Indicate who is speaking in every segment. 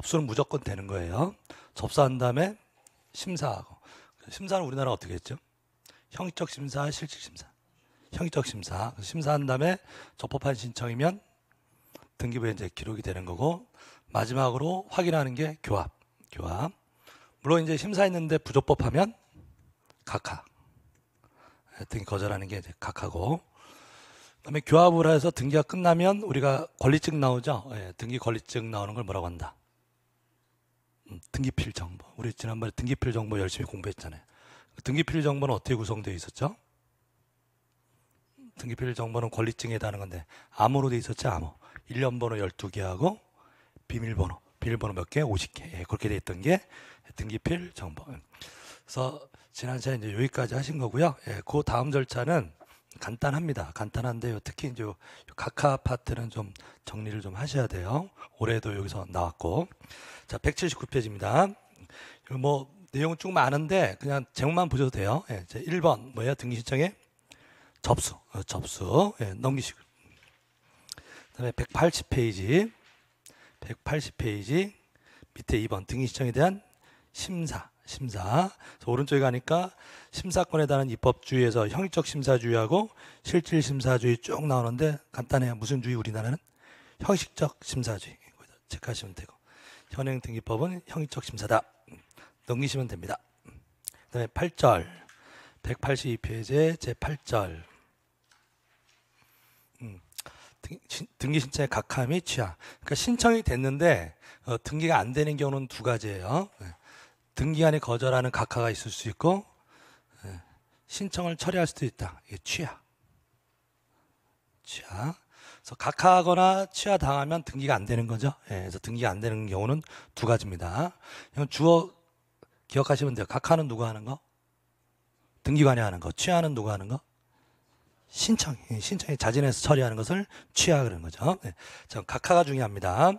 Speaker 1: 접수는 무조건 되는 거예요. 접수한 다음에 심사하고 심사는 우리나라 어떻게 했죠? 형식적 심사, 실질 심사. 형식적 심사. 심사한 다음에 적법한 신청이면 등기부에 이제 기록이 되는 거고 마지막으로 확인하는 게 교합. 교합. 물론 이제 심사했는데 부적법하면 각하. 예, 등기 거절하는 게 이제 각하고 그다음에 교합을 해서 등기가 끝나면 우리가 권리증 나오죠. 예, 등기 권리증 나오는 걸 뭐라고 한다? 음, 등기필 정보. 우리 지난번에 등기필 정보 열심히 공부했잖아요. 등기필 정보는 어떻게 구성되어 있었죠? 등기필 정보는 권리증에 다는 건데 암호로 되어 있었죠, 암호. 1년 번호 12개하고 비밀번호. 비밀번호 몇 개? 50개. 예, 그렇게 되어 있던 게 등기필 정보. 음, 그래서 지난 시간에 이제 여기까지 하신 거고요. 예, 그 다음 절차는 간단합니다. 간단한데요. 특히 이제 각하 파트는 좀 정리를 좀 하셔야 돼요. 올해도 여기서 나왔고. 자, 179페이지입니다. 뭐, 내용은 쭉 많은데, 그냥 제목만 보셔도 돼요. 예, 1번, 뭐야, 등기신청에 접수, 어, 접수, 예, 넘기시고. 그 다음에 180페이지, 180페이지, 밑에 2번, 등기신청에 대한 심사. 심사. 오른쪽에 가니까 심사권에 관한 입법주의에서 형식적 심사주의하고 실질 심사주의 쭉 나오는데 간단해요. 무슨 주의 우리나라는 형식적 심사주의. 체크하시면 되고 현행 등기법은 형식적 심사다. 넘기시면 됩니다. 그다음에 8절 182페이지에 제 8절 음. 등기 신청에각함이 취하. 그러니까 신청이 됐는데 어, 등기가 안 되는 경우는 두 가지예요. 네. 등기안에 거절하는 각하가 있을 수 있고 예, 신청을 처리할 수도 있다. 이게 취하. 취하. 그래서 각하하거나 취하 당하면 등기가 안 되는 거죠. 예, 그래서 등기가 안 되는 경우는 두 가지입니다. 주어 기억하시면 돼요. 각하는 누가 하는 거? 등기관이 하는 거. 취하는 누가 하는 거? 신청, 예, 신청이 자진해서 처리하는 것을 취하 그런 거죠. 네. 각하가 중요합니다.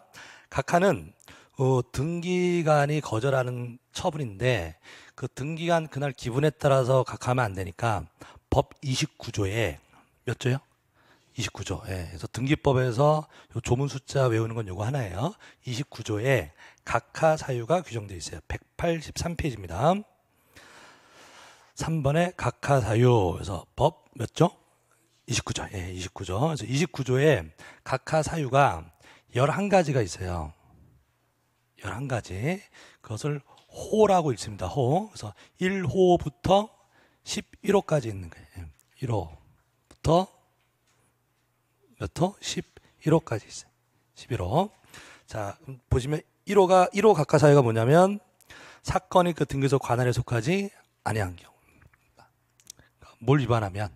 Speaker 1: 각하는 어, 등기관이 거절하는 처분인데 그 등기관 그날 기분에 따라서 가면 안 되니까 법 29조에 몇 조요? 29조. 예. 그래서 등기법에서 조문 숫자 외우는 건 요거 하나예요. 29조에 각하 사유가 규정되어 있어요. 183페이지입니다. 3번에 각하 사유. 그래서 법 몇 조? 29조. 예, 29조. 그래서 29조에 각하 사유가 11가지가 있어요. 1 1 가지 그것을 호라고 읽습니다. 호. 그래서 1호부터 11호까지 있는 거예요. 1호부터 예. 몇 호? 11호까지 있어요. 11호. 자, 보시면 1호가 1호 각하 사유가 뭐냐면 사건이 그 등기소 관할에 속하지 아니한 경우. 그러니까 뭘 위반하면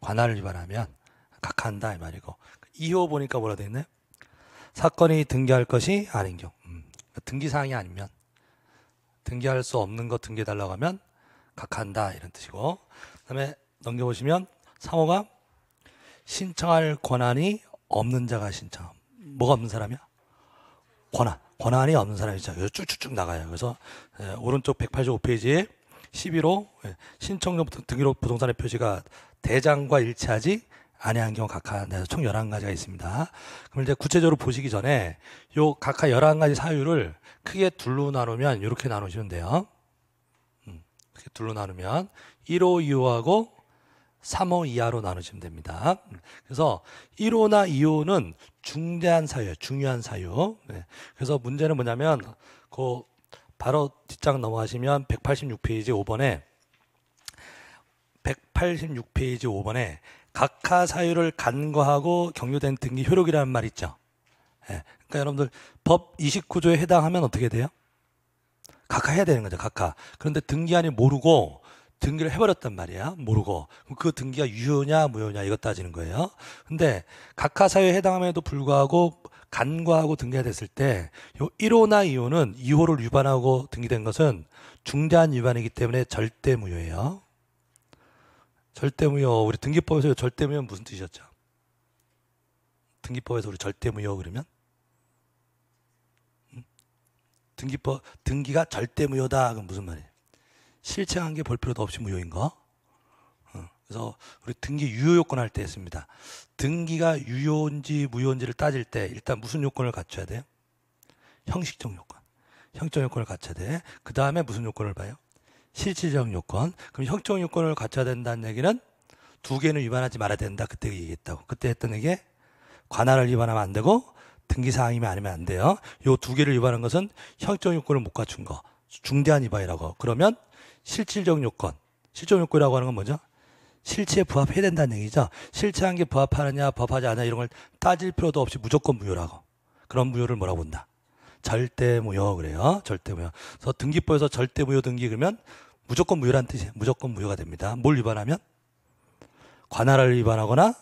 Speaker 1: 관할을 위반하면 각한다 이 말이고 2호 그 보니까 뭐라 돼 있나요? 사건이 등기할 것이 아닌 경우 등기 사항이 아니면 등기할 수 없는 것 등기해 달라고 하면 각한다 이런 뜻이고 그다음에 넘겨 보시면 상호가 신청할 권한이 없는 자가 신청. 뭐가 없는 사람이야? 권한. 권한이 없는 사람이죠. 그래서 쭉쭉쭉 나가요. 그래서 예, 오른쪽 185페이지에 11호 예, 신청료 등기로 부동산의 표시가 대장과 일치하지 안양경 각하 네, 총 11가지가 있습니다. 그럼 이제 구체적으로 보시기 전에 요 각하 11가지 사유를 크게 둘로 나누면 이렇게 나누시면 돼요. 음, 크게 둘로 나누면 1호 이호하고 3호 이하로 나누시면 됩니다. 음, 그래서 1호나 2호는 중대한 사유, 중요한 사유. 네, 그래서 문제는 뭐냐면 그 바로 뒷장 넘어가시면 186페이지 5번에 186페이지 5번에 각하 사유를 간과하고 경유된 등기 효력이라는 말 있죠. 예. 그러니까 여러분들 법 29조에 해당하면 어떻게 돼요? 각하 해야 되는 거죠, 각하. 그런데 등기안이 모르고 등기를 해버렸단 말이야, 모르고. 그 등기가 유효냐, 무효냐, 이것 따지는 거예요. 근데 각하 사유에 해당함에도 불구하고 간과하고 등기가 됐을 때, 요 1호나 2호는 2호를 위반하고 등기된 것은 중대한 위반이기 때문에 절대 무효예요. 절대무효. 우리 등기법에서 절대무효 무슨 뜻이었죠? 등기법에서 우리 절대무효 그러면 등기법 등기가 절대무효다. 그럼 무슨 말이에요? 실체한 게 볼 필요도 없이 무효인 거. 그래서 우리 등기 유효 요건 할 때 했습니다. 등기가 유효인지 무효인지를 따질 때 일단 무슨 요건을 갖춰야 돼요? 형식적 요건. 형적 요건을 갖춰야 돼. 그 다음에 무슨 요건을 봐요? 실질적 요건. 그럼 형적 요건을 갖춰야 된다는 얘기는 두 개는 위반하지 말아야 된다. 그때 얘기했다고. 그때 했던 얘기 관할을 위반하면 안 되고 등기사항이면 아니면 안 돼요. 요 두 개를 위반한 것은 형적 요건을 못 갖춘 거. 중대한 위반이라고. 그러면 실질적 요건. 실적 요건이라고 하는 건 뭐죠? 실체에 부합해야 된다는 얘기죠. 실체한 게 부합하느냐, 부합하지 않느냐 이런 걸 따질 필요도 없이 무조건 무효라고. 그런 무효를 뭐라고 본다? 절대 무효 그래요. 절대 무효. 그래서 등기법에서 절대 무효 등기 그러면 무조건 무효란 뜻이에요. 무조건 무효가 됩니다. 뭘 위반하면? 관할을 위반하거나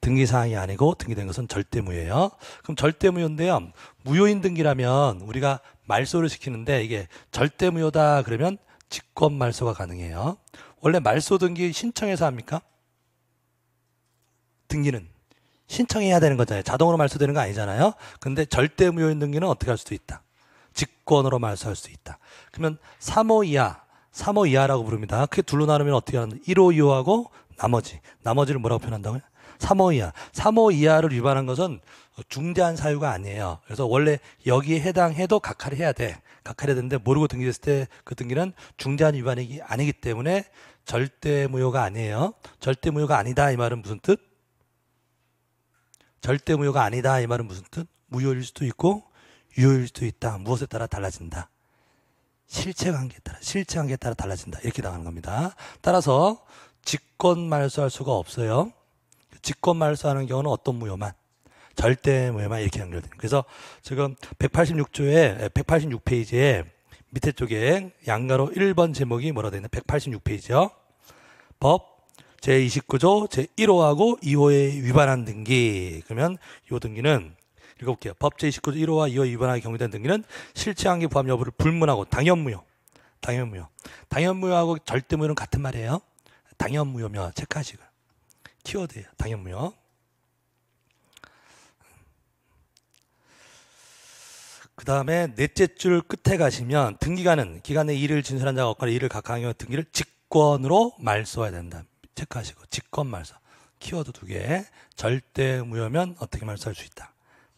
Speaker 1: 등기 사항이 아니고 등기된 것은 절대 무효예요. 그럼 절대 무효인데요. 무효인 등기라면 우리가 말소를 시키는데 이게 절대 무효다 그러면 직권 말소가 가능해요. 원래 말소 등기 신청해서 합니까? 등기는 신청해야 되는 거잖아요. 자동으로 말소되는 거 아니잖아요. 근데 절대 무효인 등기는 어떻게 할 수도 있다. 직권으로 말소할 수 있다. 그러면 3호 이하 3호 이하라고 부릅니다. 크게 둘로 나누면 어떻게 하는지 1호, 2하고 나머지. 나머지를 뭐라고 표현한다고요? 3호 이하. 3호 이하를 위반한 것은 중대한 사유가 아니에요. 그래서 원래 여기에 해당해도 각하를 해야 돼. 각하를 해야 되는데 모르고 등기됐을때 그 등기는 중대한 위반이 아니기 때문에 절대 무효가 아니에요. 절대 무효가 아니다 이 말은 무슨 뜻? 절대 무효가 아니다 이 말은 무슨 뜻? 무효일 수도 있고 유효일 수도 있다. 무엇에 따라 달라진다. 실체 관계에 따라 실체 관계에 따라 달라진다. 이렇게 나가는 겁니다. 따라서 직권 말소할 수가 없어요. 직권 말소하는 경우는 어떤 무효만 절대 무효만 이렇게 연결됩니 그래서 지금 186조에 186페이지에 예, 밑에 쪽에 양가로 1번 제목이 뭐라 되어 있나? 186페이지요. 법 제29조 제1호하고 2호에 위반한 등기. 그러면 이 등기는 읽어볼게요. 법 제29조 1호와 2호 위반하게 경유된 등기는 실체관계 부합 여부를 불문하고 당연무효. 당연무효. 당연무효하고 절대무효는 같은 말이에요. 당연무효며 체크하시고. 키워드예요. 당연무효. 그 다음에 넷째 줄 끝에 가시면 등기관은 기간에 일을 진술한 자가 없거나 이를 각하한 경우 등기를 직권으로 말소해야 된다. 체크하시고 직권 말소. 키워드 두 개. 절대 무효면 어떻게 말소할 수 있다.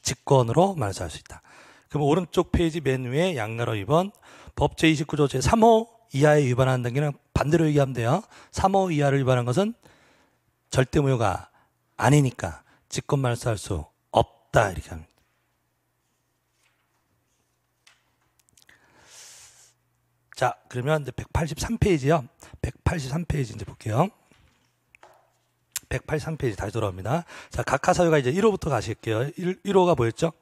Speaker 1: 직권으로 말할 수 있다. 그럼 오른쪽 페이지 맨 위에 양가로 2번 법 제29조 제3호 이하에 위반하는 단계는 반대로 얘기하면 돼요. 3호 이하를 위반한 것은 절대 무효가 아니니까 직권 말소할 수 없다 이렇게 합니다. 자, 그러면 이제 183페이지요. 183페이지 이제 볼게요. 183페이지 다시 돌아옵니다. 자, 각하 사유가 이제 1호부터 가실게요. 1, 1호가 뭐였죠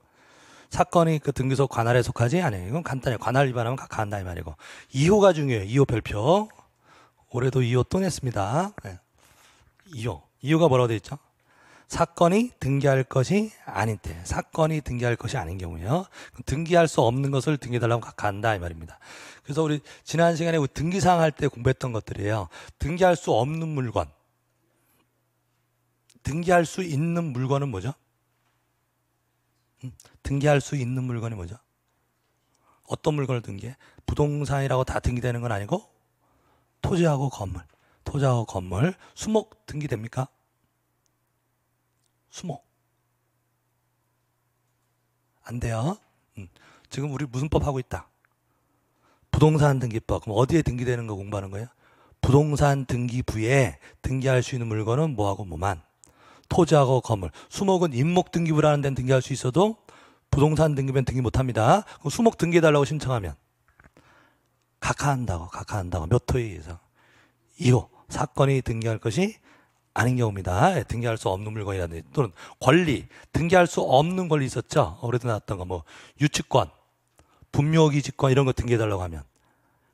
Speaker 1: 사건이 그 등기소 관할에 속하지? 아니요 이건 간단해 관할 위반하면 각하한다. 이 말이고. 2호가 중요해요. 2호 별표. 올해도 2호 또 냈습니다. 네. 2호. 2호가 뭐라고 되어 있죠? 사건이 등기할 것이 아닌 때. 사건이 등기할 것이 아닌 경우에요. 등기할 수 없는 것을 등기해달라고 각하한다. 이 말입니다. 그래서 우리 지난 시간에 등기사항 할 때 공부했던 것들이에요. 등기할 수 없는 물건. 등기할 수 있는 물건은 뭐죠? 음, 등기할 수 있는 물건이 뭐죠? 어떤 물건을 등기해? 부동산이라고 다 등기되는 건 아니고 토지하고 건물, 토지하고 건물, 수목 등기됩니까? 수목 안 돼요. 음, 지금 우리 무슨 법 하고 있다? 부동산 등기법. 그럼 어디에 등기되는 거 공부하는 거예요? 부동산 등기부에 등기할 수 있는 물건은 뭐하고 뭐만? 토지하고 건물. 수목은 임목 등기부를 하는 데는 등기할 수 있어도 부동산 등기면 등기 못 합니다. 수목 등기해달라고 신청하면 각하한다고, 각하한다고. 몇 토에 의해서. 이호 사건이 등기할 것이 아닌 경우입니다. 예, 등기할 수 없는 물건이라든지 또는 권리, 등기할 수 없는 권리 있었죠. 오래도 나왔던 거 뭐 유치권, 분묘기지권 이런 거 등기해달라고 하면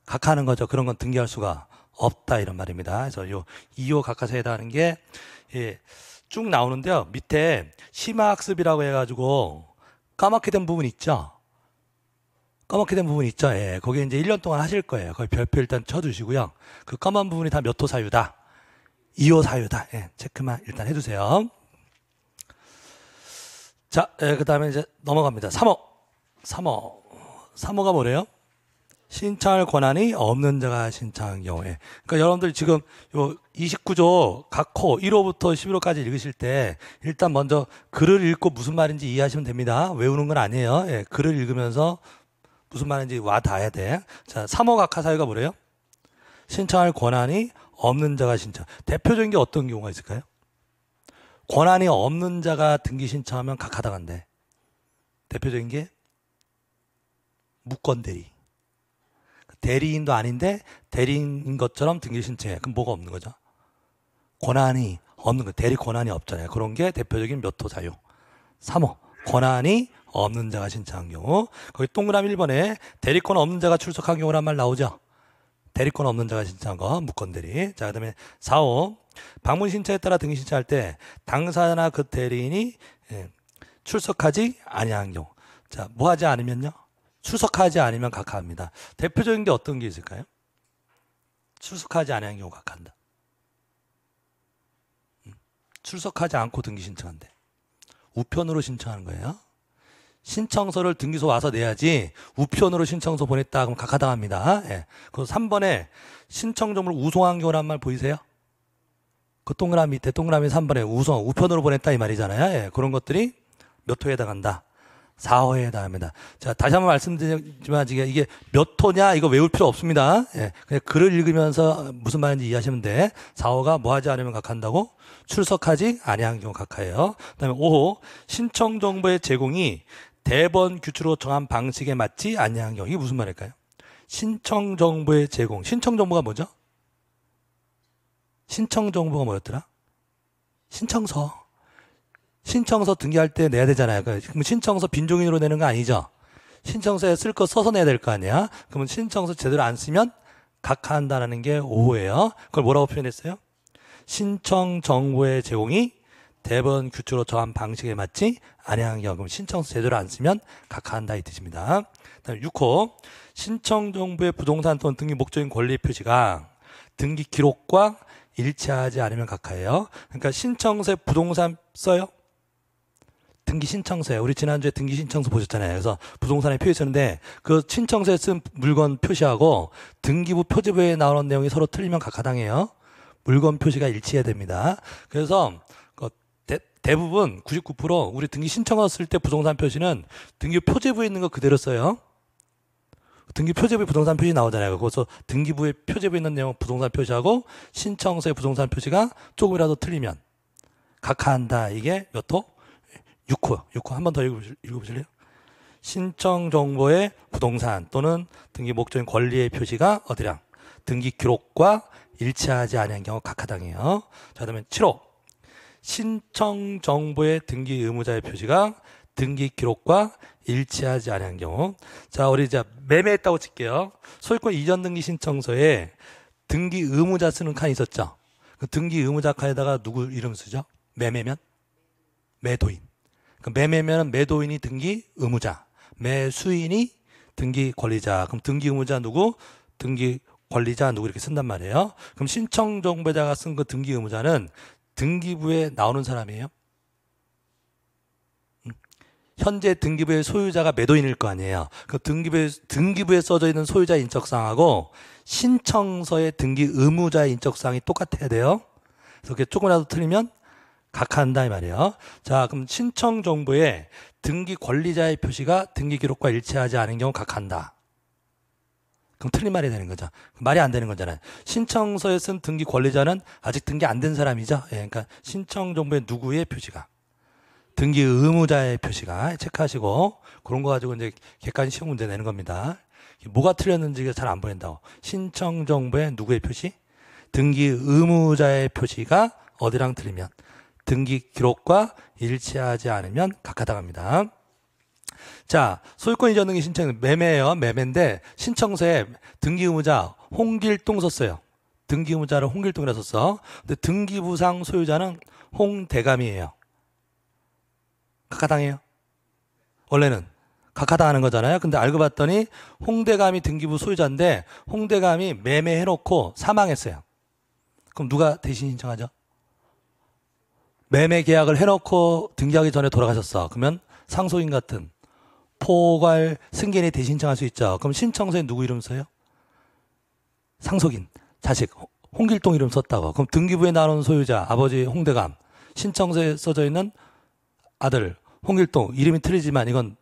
Speaker 1: 각하는 거죠. 그런 건 등기할 수가 없다 이런 말입니다. 그래서 요 2호 각하세에 해당하는 게 예, 쭉 나오는데요. 밑에 심화학습이라고 해가지고 까맣게 된 부분 있죠? 까맣게 된 부분 있죠? 예. 거기에 이제 1년 동안 하실 거예요. 거기 별표 일단 쳐주시고요. 그 까만 부분이 다 몇 호 사유다? 2호 사유다. 예. 체크만 일단 해주세요. 자, 예. 그 다음에 이제 넘어갑니다. 3호. 3호. 3호가 뭐래요? 신청할 권한이 없는 자가 신청한 경우에. 그러니까 여러분들 지금 요 29조 각호 1호부터 11호까지 읽으실 때 일단 먼저 글을 읽고 무슨 말인지 이해하시면 됩니다. 외우는 건 아니에요. 예, 글을 읽으면서 무슨 말인지 와 닿아야 돼. 자, 3호 각하 사유가 뭐래요? 신청할 권한이 없는 자가 신청. 대표적인 게 어떤 경우가 있을까요? 권한이 없는 자가 등기 신청하면 각하당한데. 대표적인 게 무권대리. 대리인도 아닌데 대리인 것처럼 등기신체. 그럼 뭐가 없는 거죠? 권한이 없는 거. 대리 권한이 없잖아요. 그런 게 대표적인 몇호 자유. 3호. 권한이 없는 자가 신청한 경우. 거기 동그라미 1번에 대리권 없는 자가 출석한 경우란 말 나오죠. 대리권 없는 자가 신청한 거, 무권대리. 자, 그 다음에 4, 호 방문 신청에 따라 등기 신청할 때 당사나 자그 대리인이 예, 출석하지 아니한 경우. 자, 뭐 하지 않으면요? 출석하지 않으면 각하합니다. 대표적인 게 어떤 게 있을까요? 출석하지 않은 경우 각한다. 출석하지 음. 않고 등기 신청한대. 우편으로 신청하는 거예요. 신청서를 등기소 와서 내야지 우편으로 신청서 보냈다 그럼 각하당합니다. 예. 그 3번에 신청 점을 우송한 경우란 말 보이세요? 그 동그라미 밑에 동그라미 3번에 우송 우편으로 보냈다 이 말이잖아요. 예. 그런 것들이 몇 호에 해당한다. 4호에 해당합니다. 자, 다시 한 번 말씀드리지만 이게 몇 호냐 이거 외울 필요 없습니다. 예, 그냥 글을 읽으면서 무슨 말인지 이해하시면 돼. 4호가 뭐하지 않으면 각한다고 출석하지 아니한 경우 각하예요. 그다음에 5호 신청 정보의 제공이 대번 규칙으로 정한 방식에 맞지 아니한 경우 이게 무슨 말일까요? 신청 정보의 제공. 신청 정보가 뭐죠? 신청 정보가 뭐였더라? 신청서. 신청서 등기할 때 내야 되잖아요. 그럼 그러니까 신청서 빈종인으로 내는 거 아니죠? 신청서에 쓸 거 써서 내야 될 거 아니야? 그러면 신청서 제대로 안 쓰면 각하한다라는 게오해예요 그걸 뭐라고 표현했어요? 신청 정보의 제공이 대본 규칙으로 정한 방식에 맞지 아니한 경우 신청서 제대로 안 쓰면 각하한다 이 뜻입니다. 다음 6호 신청 정보의 부동산 또는 등기 목적인 권리 표시가 등기 기록과 일치하지 않으면 각하예요. 그러니까 신청서에 부동산 써요? 등기 신청서에 우리 지난주에 등기 신청서 보셨잖아요. 그래서 부동산에 표시 쓰는데 그 신청서에 쓴 물건 표시하고 등기부 표지부에 나오는 내용이 서로 틀리면 각하당해요. 물건 표시가 일치해야 됩니다. 그래서 그 대부분 99% 우리 등기 신청서쓸 때 부동산 표시는 등기 표지부에 있는 거 그대로 써요. 등기 표지부에 부동산 표시 나오잖아요. 그래서 등기부에 표지부에 있는 내용 부동산 표시하고 신청서에 부동산 표시가 조금이라도 틀리면 각하한다. 이게 몇 호? 6호, 6호 한 번 더 읽어보실래요? 신청 정보의 부동산 또는 등기 목적인 권리의 표시가 어디랑 등기 기록과 일치하지 아니 경우 각하당해요. 자, 그다음에 7호 신청 정보의 등기 의무자의 표시가 등기 기록과 일치하지 아니 경우. 자, 우리 이제 매매했다고 칠게요. 소유권 이전 등기 신청서에 등기 의무자 쓰는 칸이 있었죠. 그 등기 의무자 칸에다가 누구 이름 쓰죠? 매매면 매도인. 그 매매면 매도인이 등기 의무자, 매수인이 등기 권리자. 그럼 등기 의무자 누구? 등기 권리자 누구 이렇게 쓴단 말이에요. 그럼 신청 정보자가 쓴 그 등기 의무자는 등기부에 나오는 사람이에요. 음. 현재 등기부의 소유자가 매도인일 거 아니에요. 그 등기부에, 등기부에 써져 있는 소유자 인적사항하고 신청서의 등기 의무자 의 인적사항이 똑같아야 돼요. 그래서 그게 조금이라도 틀리면 각한다 이 말이에요. 자, 그럼 신청 정보에 등기 권리자의 표시가 등기 기록과 일치하지 않은 경우 각한다. 그럼 틀린 말이 되는 거죠. 말이 안 되는 거잖아요. 신청서에 쓴 등기 권리자는 아직 등기 안 된 사람이죠. 예, 그러니까 신청 정보에 누구의 표시가 등기 의무자의 표시가 체크하시고 그런 거 가지고 이제 객관식 시험 문제 내는 겁니다. 뭐가 틀렸는지잘 안 보인다고. 신청 정보에 누구의 표시? 등기 의무자의 표시가 어디랑 틀리면 등기 기록과 일치하지 않으면 각하당합니다. 자, 소유권 이전 등기 신청은 매매예요. 매매인데 신청서에 등기 의무자 홍길동 썼어요. 등기 의무자를 홍길동이라 썼어. 근데 등기 부상 소유자는 홍대감이에요. 각하당해요. 원래는 각하당하는 거잖아요. 근데 알고 봤더니 홍대감이 등기부 소유자인데 홍대감이 매매해놓고 사망했어요. 그럼 누가 대신 신청하죠? 매매 계약을 해놓고 등기하기 전에 돌아가셨어. 그러면 상속인 같은 포괄 승계인이 대신 청할 수 있죠. 그럼 신청서에 누구 이름 써요? 상속인, 자식, 홍길동 이름 썼다고. 그럼 등기부에 나오는 소유자, 아버지 홍대감, 신청서에 써져 있는 아들 홍길동 이름이 틀리지만 이건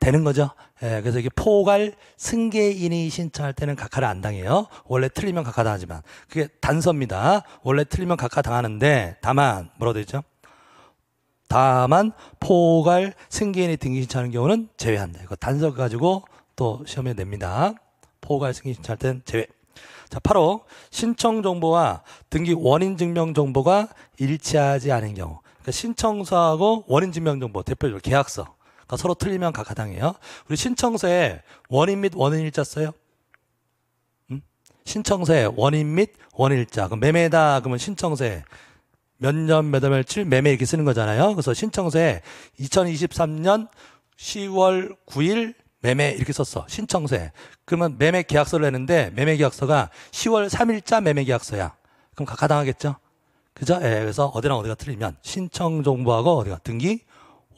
Speaker 1: 되는 거죠. 예, 그래서 이게 포괄 승계인이 신청할 때는 각하를 안 당해요. 원래 틀리면 각하 당하지만 그게 단서입니다. 원래 틀리면 각하 당하는데 다만 뭐라고 되죠 다만 포괄 승계인이 등기 신청하는 경우는 제외한다. 이거 단서 가지고 또 시험에 냅니다. 포괄 승계 신청할 때는 제외. 자, 바로 신청 정보와 등기 원인 증명 정보가 일치하지 않은 경우. 그러니까 신청서하고 원인 증명 정보, 대표적으로 계약서. 그러니까 서로 틀리면 가가당해요. 우리 신청서에 원인 및 원인일자 써요? 음? 신청서에 원인 및 원일자. 인 그럼 매매다 그러면 신청서에 몇 년, 몇 월, 며칠 매매 이렇게 쓰는 거잖아요. 그래서 신청서에 2023년 10월 9일 매매 이렇게 썼어. 신청서에. 그러면 매매 계약서를 내는데 매매 계약서가 10월 3일자 매매 계약서야. 그럼 각하당하겠죠 그죠? 예, 그래서 어디랑 어디가 틀리면 신청 정보하고 어디가 등기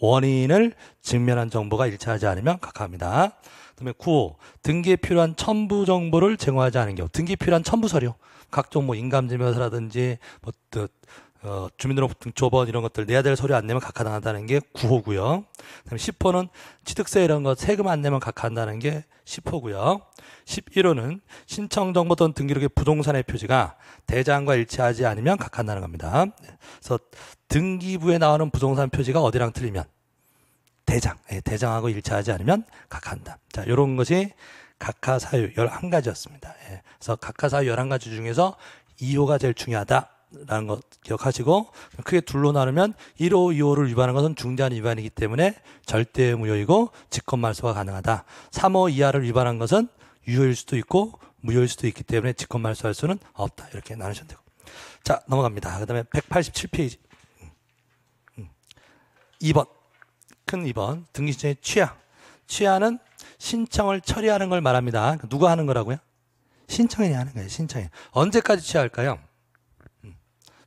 Speaker 1: 원인을 직면한 정보가 일치하지 않으면 각하합니다. 그다음에 9호 등기에 필요한 첨부 정보를 제공하지 않은 경우 등기 필요한 첨부 서류 각종 뭐 인감증명서라든지 뭐 어, 주민등록증 등초본 이런 것들 내야 될 서류 안 내면 각하당한다는 게 9호고요. 그다음 10호는 취득세 이런 거 세금 안 내면 각하한다는 게 10호고요. 11호는 신청 정보 또는 등기록의 부동산의 표지가 대장과 일치하지 않으면 각한다는 겁니다. 그래서 등기부에 나오는 부동산 표지가 어디랑 틀리면 대장, 예, 대장하고 일치하지 않으면 각한다. 자, 요런 것이 각하 사유 11가지였습니다. 예, 그래서 각하 사유 11가지 중에서 2호가 제일 중요하다. 라는것 기억하시고 크게 둘로 나누면 1호, 2호를 위반한 것은 중대한 위반이기 때문에 절대 무효이고 직권 말소가 가능하다. 3호 이하를 위반한 것은 유효일 수도 있고 무효일 수도 있기 때문에 직권 말소할 수는 없다. 이렇게 나누시면 되고. 자, 넘어갑니다. 그다음에 187페이지. 2번. 음. 음. 큰 2번. 등기 신청의 취하. 취하는 신청을 처리하는 걸 말합니다. 누가 하는 거라고요? 신청인이 하는 거예요. 신청인. 언제까지 취하할까요?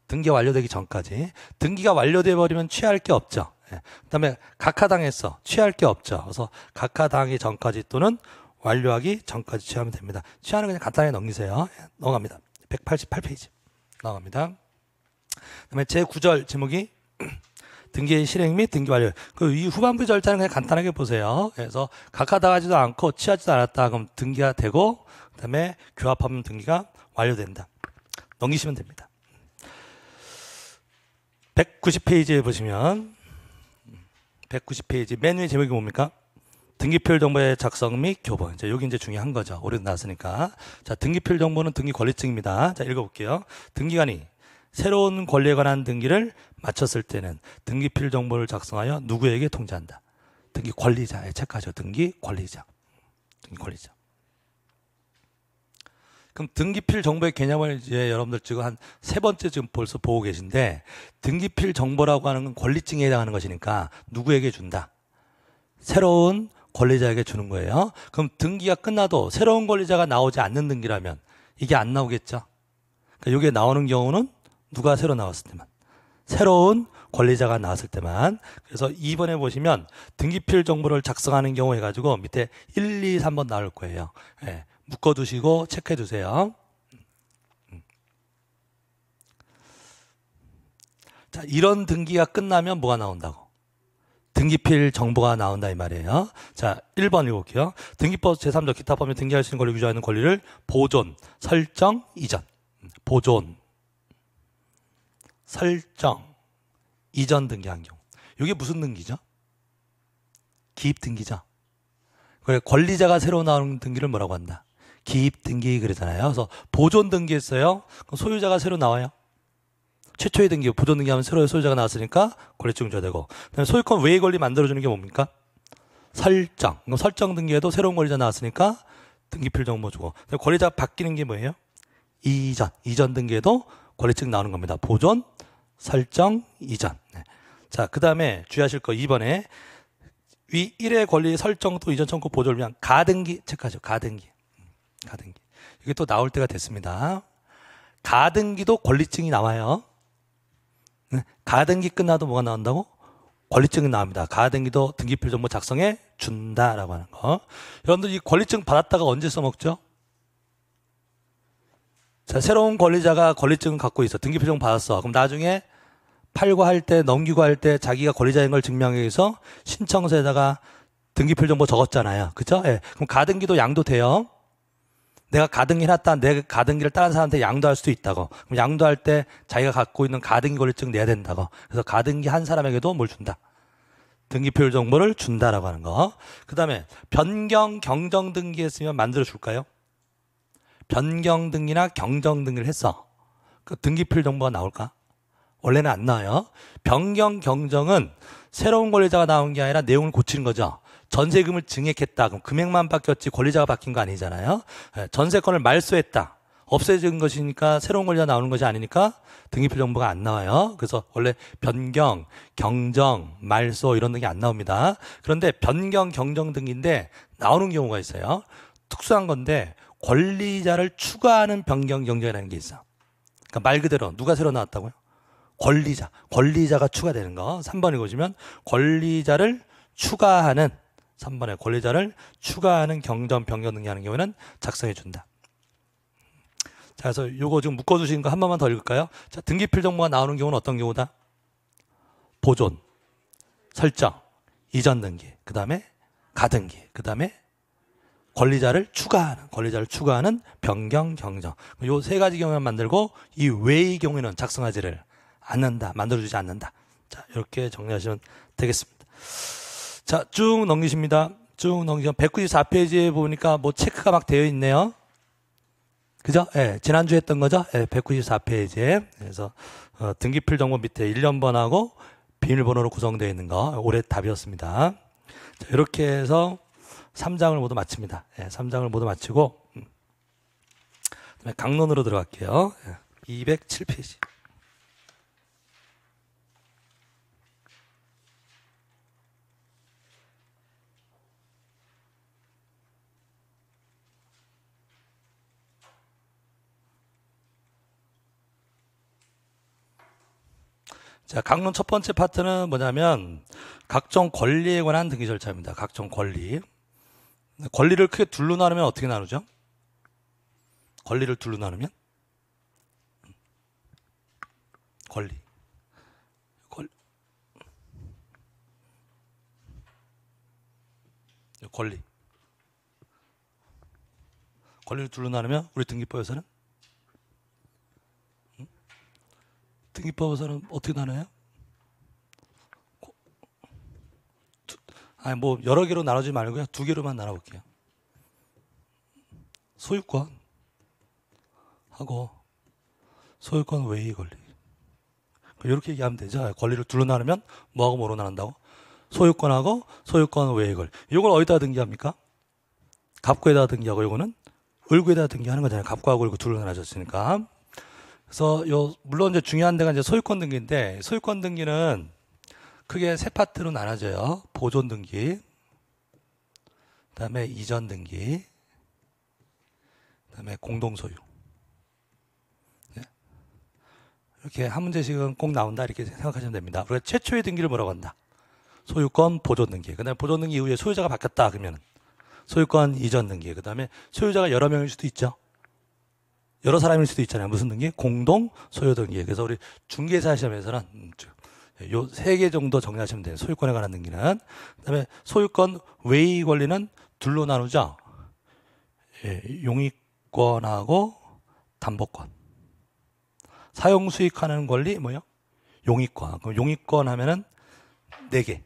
Speaker 1: 등기 완료되기 전까지. 등기가 완료돼 버리면 취할 게 없죠. 예. 그다음에 각하당에서 취할 게 없죠. 그래서 각하당하 전까지 또는 완료하기 전까지 취하면 됩니다. 취하는 그냥 간단하게 넘기세요. 예. 넘어갑니다. 188페이지. 넘어갑니다. 그다음에 제 9절 제목이 등기 실행 및 등기 완료. 그이 후반부 절차는 그냥 간단하게 보세요. 그래서 각하당하지도 않고 취하지도 않았다. 그럼 등기가 되고 그다음에 교합하면 등기가 완료된다. 넘기시면 됩니다. 190페이지에 보시면 190페이지 메뉴의 제목이 뭡니까? 등기필 정보의 작성 및 교본. 자, 여기 이제 중요한 거죠. 오래도 나왔으니까. 자, 등기필 정보는 등기 권리증입니다. 자, 읽어볼게요. 등기관이 새로운 권리에 관한 등기를 마쳤을 때는 등기필 정보를 작성하여 누구에게 통지한다. 등기 권리자에 체크하죠. 등기 권리자. 등기 권리자. 그럼 등기필 정보의 개념을 이제 여러분들 지금 한 세 번째 지금 벌써 보고 계신데 등기필 정보라고 하는 건 권리증에 해당하는 것이니까 누구에게 준다? 새로운 권리자에게 주는 거예요. 그럼 등기가 끝나도 새로운 권리자가 나오지 않는 등기라면 이게 안 나오겠죠. 그러니까 이게 나오는 경우는 누가 새로 나왔을 때만. 새로운 권리자가 나왔을 때만 그래서 2번에 보시면 등기필 정보를 작성하는 경우 해가지고 밑에 1, 2, 3번 나올 거예요. 예. 묶어두시고 체크해두세요. 음. 자, 이런 등기가 끝나면 뭐가 나온다고? 등기필 정보가 나온다 이 말이에요. 자, 1번 읽어볼게요. 등기법 제3조 기타 법률 등기할 수 있는 권리 규정하는 권리를 보존, 설정, 이전. 음, 보존, 설정, 이전 등기한 경우. 이게 무슨 등기죠? 기입 등기죠. 그래, 권리자가 새로 나오는 등기를 뭐라고 한다? 기입 등기 그러잖아요. 그래서 보존 등기했어요. 그 소유자가 새로 나와요. 최초의 등기, 보존 등기하면 새로운 소유자가 나왔으니까 권리증 줘야 되고. 그다음에 소유권 외의 권리 만들어주는 게 뭡니까? 설정. 그럼 설정 등기에도 새로운 권리자 나왔으니까 등기필 정보 주고. 권리자 바뀌는 게 뭐예요? 이전. 이전 등기에도 권리증 나오는 겁니다. 보존, 설정, 이전. 네. 자, 그 다음에 주의하실 거 2번에 위 1의 권리 설정 또 이전 청구 보존을 위한 가등기 체크하죠. 가등기. 가등기. 이게 또 나올 때가 됐습니다. 가등기도 권리증이 나와요. 네? 가등기 끝나도 뭐가 나온다고? 권리증이 나옵니다. 가등기도 등기표 정보 작성해 준다라고 하는 거. 여러분들 이 권리증 받았다가 언제 써먹죠? 자, 새로운 권리자가 권리증을 갖고 있어. 등기표정 보 받았어. 그럼 나중에 팔고 할 때, 넘기고 할 때 자기가 권리자인 걸증명해서 신청서에다가 등기표 정보 적었잖아요. 그죠? 예. 그럼 가등기도 양도 돼요. 내가 가등기 해놨다 내 가등기를 다른 사람한테 양도할 수도 있다고 그럼 양도할 때 자기가 갖고 있는 가등기 권리증 내야 된다고 그래서 가등기 한 사람에게도 뭘 준다 등기표율 정보를 준다라고 하는 거. 그 다음에 변경 경정 등기 했으면 만들어 줄까요? 변경 등기나 경정 등기를 했어. 그 등기표율 정보가 나올까? 원래는 안 나와요. 변경 경정은 새로운 권리자가 나온 게 아니라 내용을 고치는 거죠. 전세금을 증액했다. 그럼 금액만 바뀌었지 권리자가 바뀐 거 아니잖아요. 예, 전세권을 말소했다. 없애진 것이니까 새로운 권리가 나오는 것이 아니니까 등기필 정보가 안 나와요. 그래서 원래 변경, 경정, 말소 이런 등이 안 나옵니다. 그런데 변경, 경정 등기인데 나오는 경우가 있어요. 특수한 건데 권리자를 추가하는 변경 경정이라는 게 있어. 그러니까 말 그대로 누가 새로 나왔다고요? 권리자. 권리자가 추가되는 거. 3번읽어주면 권리자를 추가하는 3번에 권리자를 추가하는 경전 변경 등기하는 경우에는 작성해 준다. 자, 그래서 요거 지금 묶어 주신 거 한 번만 더 읽을까요? 자, 등기 필정보가 나오는 경우는 어떤 경우다? 보존, 설정, 이전 등기, 그다음에 가등기, 그다음에 권리자를 추가하는 권리자를 추가하는 변경 경정. 요세 가지 경우만 만들고 이 외의 경우에는 작성하지를 않는다. 만들어 주지 않는다. 자, 이렇게 정리하시면 되겠습니다. 자, 쭉 넘기십니다. 쭉 넘기시면 194페이지에 보니까 뭐 체크가 막 되어 있네요. 그죠? 예, 지난주 에 했던 거죠? 예, 194페이지에. 그래서 어, 등기필 정보 밑에 1년번하고 비밀번호로 구성되어 있는 거. 올해 답이었습니다. 자, 이렇게 해서 3장을 모두 마칩니다. 예, 3장을 모두 마치고 음. 강론으로 들어갈게요. 207페이지. 예, 자, 강론 첫 번째 파트는 뭐냐면 각종 권리에 관한 등기 절차입니다. 각종 권리. 권리를 크게 둘로 나누면 어떻게 나누죠? 권리를 둘로 나누면? 권리. 권 권리. 권리를 둘로 나누면 우리 등기법에서는 등기파 회사는 어떻게 나눠요? 아니 뭐 여러 개로 나눠지 말고요 두 개로만 나눠볼게요. 소유권 하고 소유권 외의 권리. 이렇게 얘기하면 되죠. 권리를 둘로 나누면 뭐하고 뭐로 나눈다고? 소유권하고 소유권 외의 권리. 이걸 어디다 등기합니까? 갑구에다 등기하고 이거는 을구에다 등기하는 거잖아요. 갑구하고 을구 둘로 나눠졌으니까. 그래서 요 물론 이제 중요한 데가 이제 소유권 등기인데 소유권 등기는 크게 세 파트로 나눠져요. 보존 등기, 그다음에 이전 등기, 그다음에 공동 소유. 예? 이렇게 한 문제씩은 꼭 나온다 이렇게 생각하시면 됩니다. 우리가 최초의 등기를 뭐라고 한다? 소유권 보존 등기. 그다음에 보존 등기 이후에 소유자가 바뀌었다 그러면 소유권 이전 등기. 그다음에 소유자가 여러 명일 수도 있죠. 여러 사람일 수도 있잖아요. 무슨 등기? 공동 소유 등기. 그래서 우리 중개사 시험에서는 음, 예, 요세개 정도 정리하시면 돼요. 소유권에 관한 등기는. 그다음에 소유권 외의 권리는 둘로 나누죠. 예, 용익권하고 담보권. 사용 수익하는 권리 뭐요? 용익권. 그럼 용익권 하면은 네 개.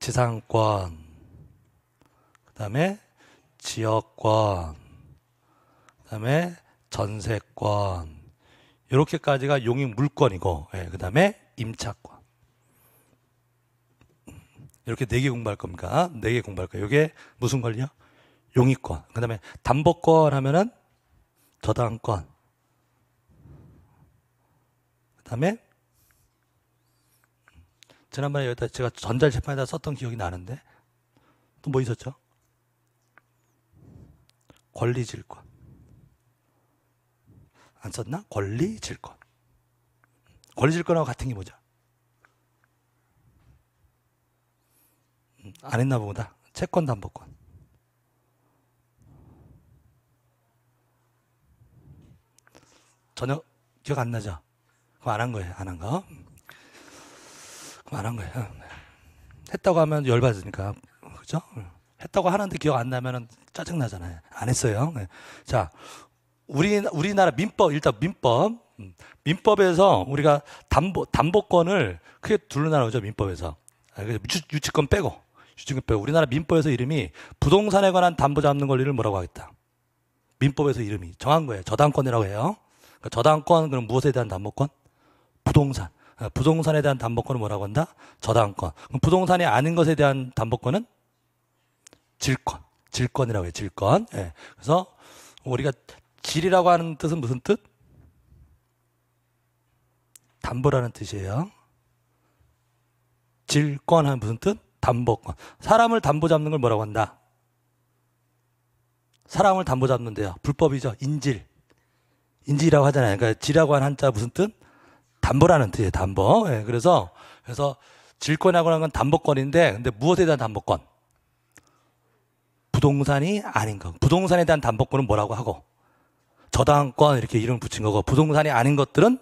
Speaker 1: 지상권. 그다음에 지역권. 그다음에 전세권 이렇게까지가 용익 물권이고 예, 그다음에 임차권 이렇게 음, 네개 공부할 겁니까? 네개 공부할 거예요. 이게 무슨 권리요? 용익권. 그다음에 담보권 하면은 저당권. 그다음에 지난번에 여기다 제가 전자재판에다 썼던 기억이 나는데 또 뭐 있었죠? 권리질권. 안 썼나? 권리 질권. 권리 질권하고 같은 게 뭐죠? 안 했나 보다. 채권 담보권. 전혀 기억 안 나죠? 그럼 안 한 거예요. 안 한 거. 그럼 안 한 거예요. 했다고 하면 열받으니까. 그죠? 했다고 하는데 기억 안 나면 짜증나잖아요. 안 했어요. 네. 자, 우리 우리나라 민법 일단 민법 민법에서 우리가 담보 담보권을 크게 둘로 나누죠 민법에서 아, 유, 치권 빼고 유치권 빼고 우리나라 민법에서 이름이 부동산에 관한 담보 잡는 권리를 뭐라고 하겠다 민법에서 이름이 정한 거예요 저당권이라고 해요 그러니까 저당권 그럼 무엇에 대한 담보권 부동산 아, 부동산에 대한 담보권을 뭐라고 한다 저당권 그럼 부동산이 아닌 것에 대한 담보권은 질권 질권이라고 해요 질권 예. 그래서 우리가 질이라고 하는 뜻은 무슨 뜻? 담보라는 뜻이에요. 질권 하는 무슨 뜻? 담보권. 사람을 담보 잡는 걸 뭐라고 한다? 사람을 담보 잡는데요. 불법이죠. 인질. 인질이라고 하잖아요. 그러니까 지라고 한 한자 무슨 뜻? 담보라는 뜻이에요. 담보. 예, 그래서 그래서 질권이라고 하는 건 담보권인데 근데 무엇에 대한 담보권? 부동산이 아닌 것. 부동산에 대한 담보권은 뭐라고 하고 저당권 이렇게 이름 붙인 거고 부동산이 아닌 것들은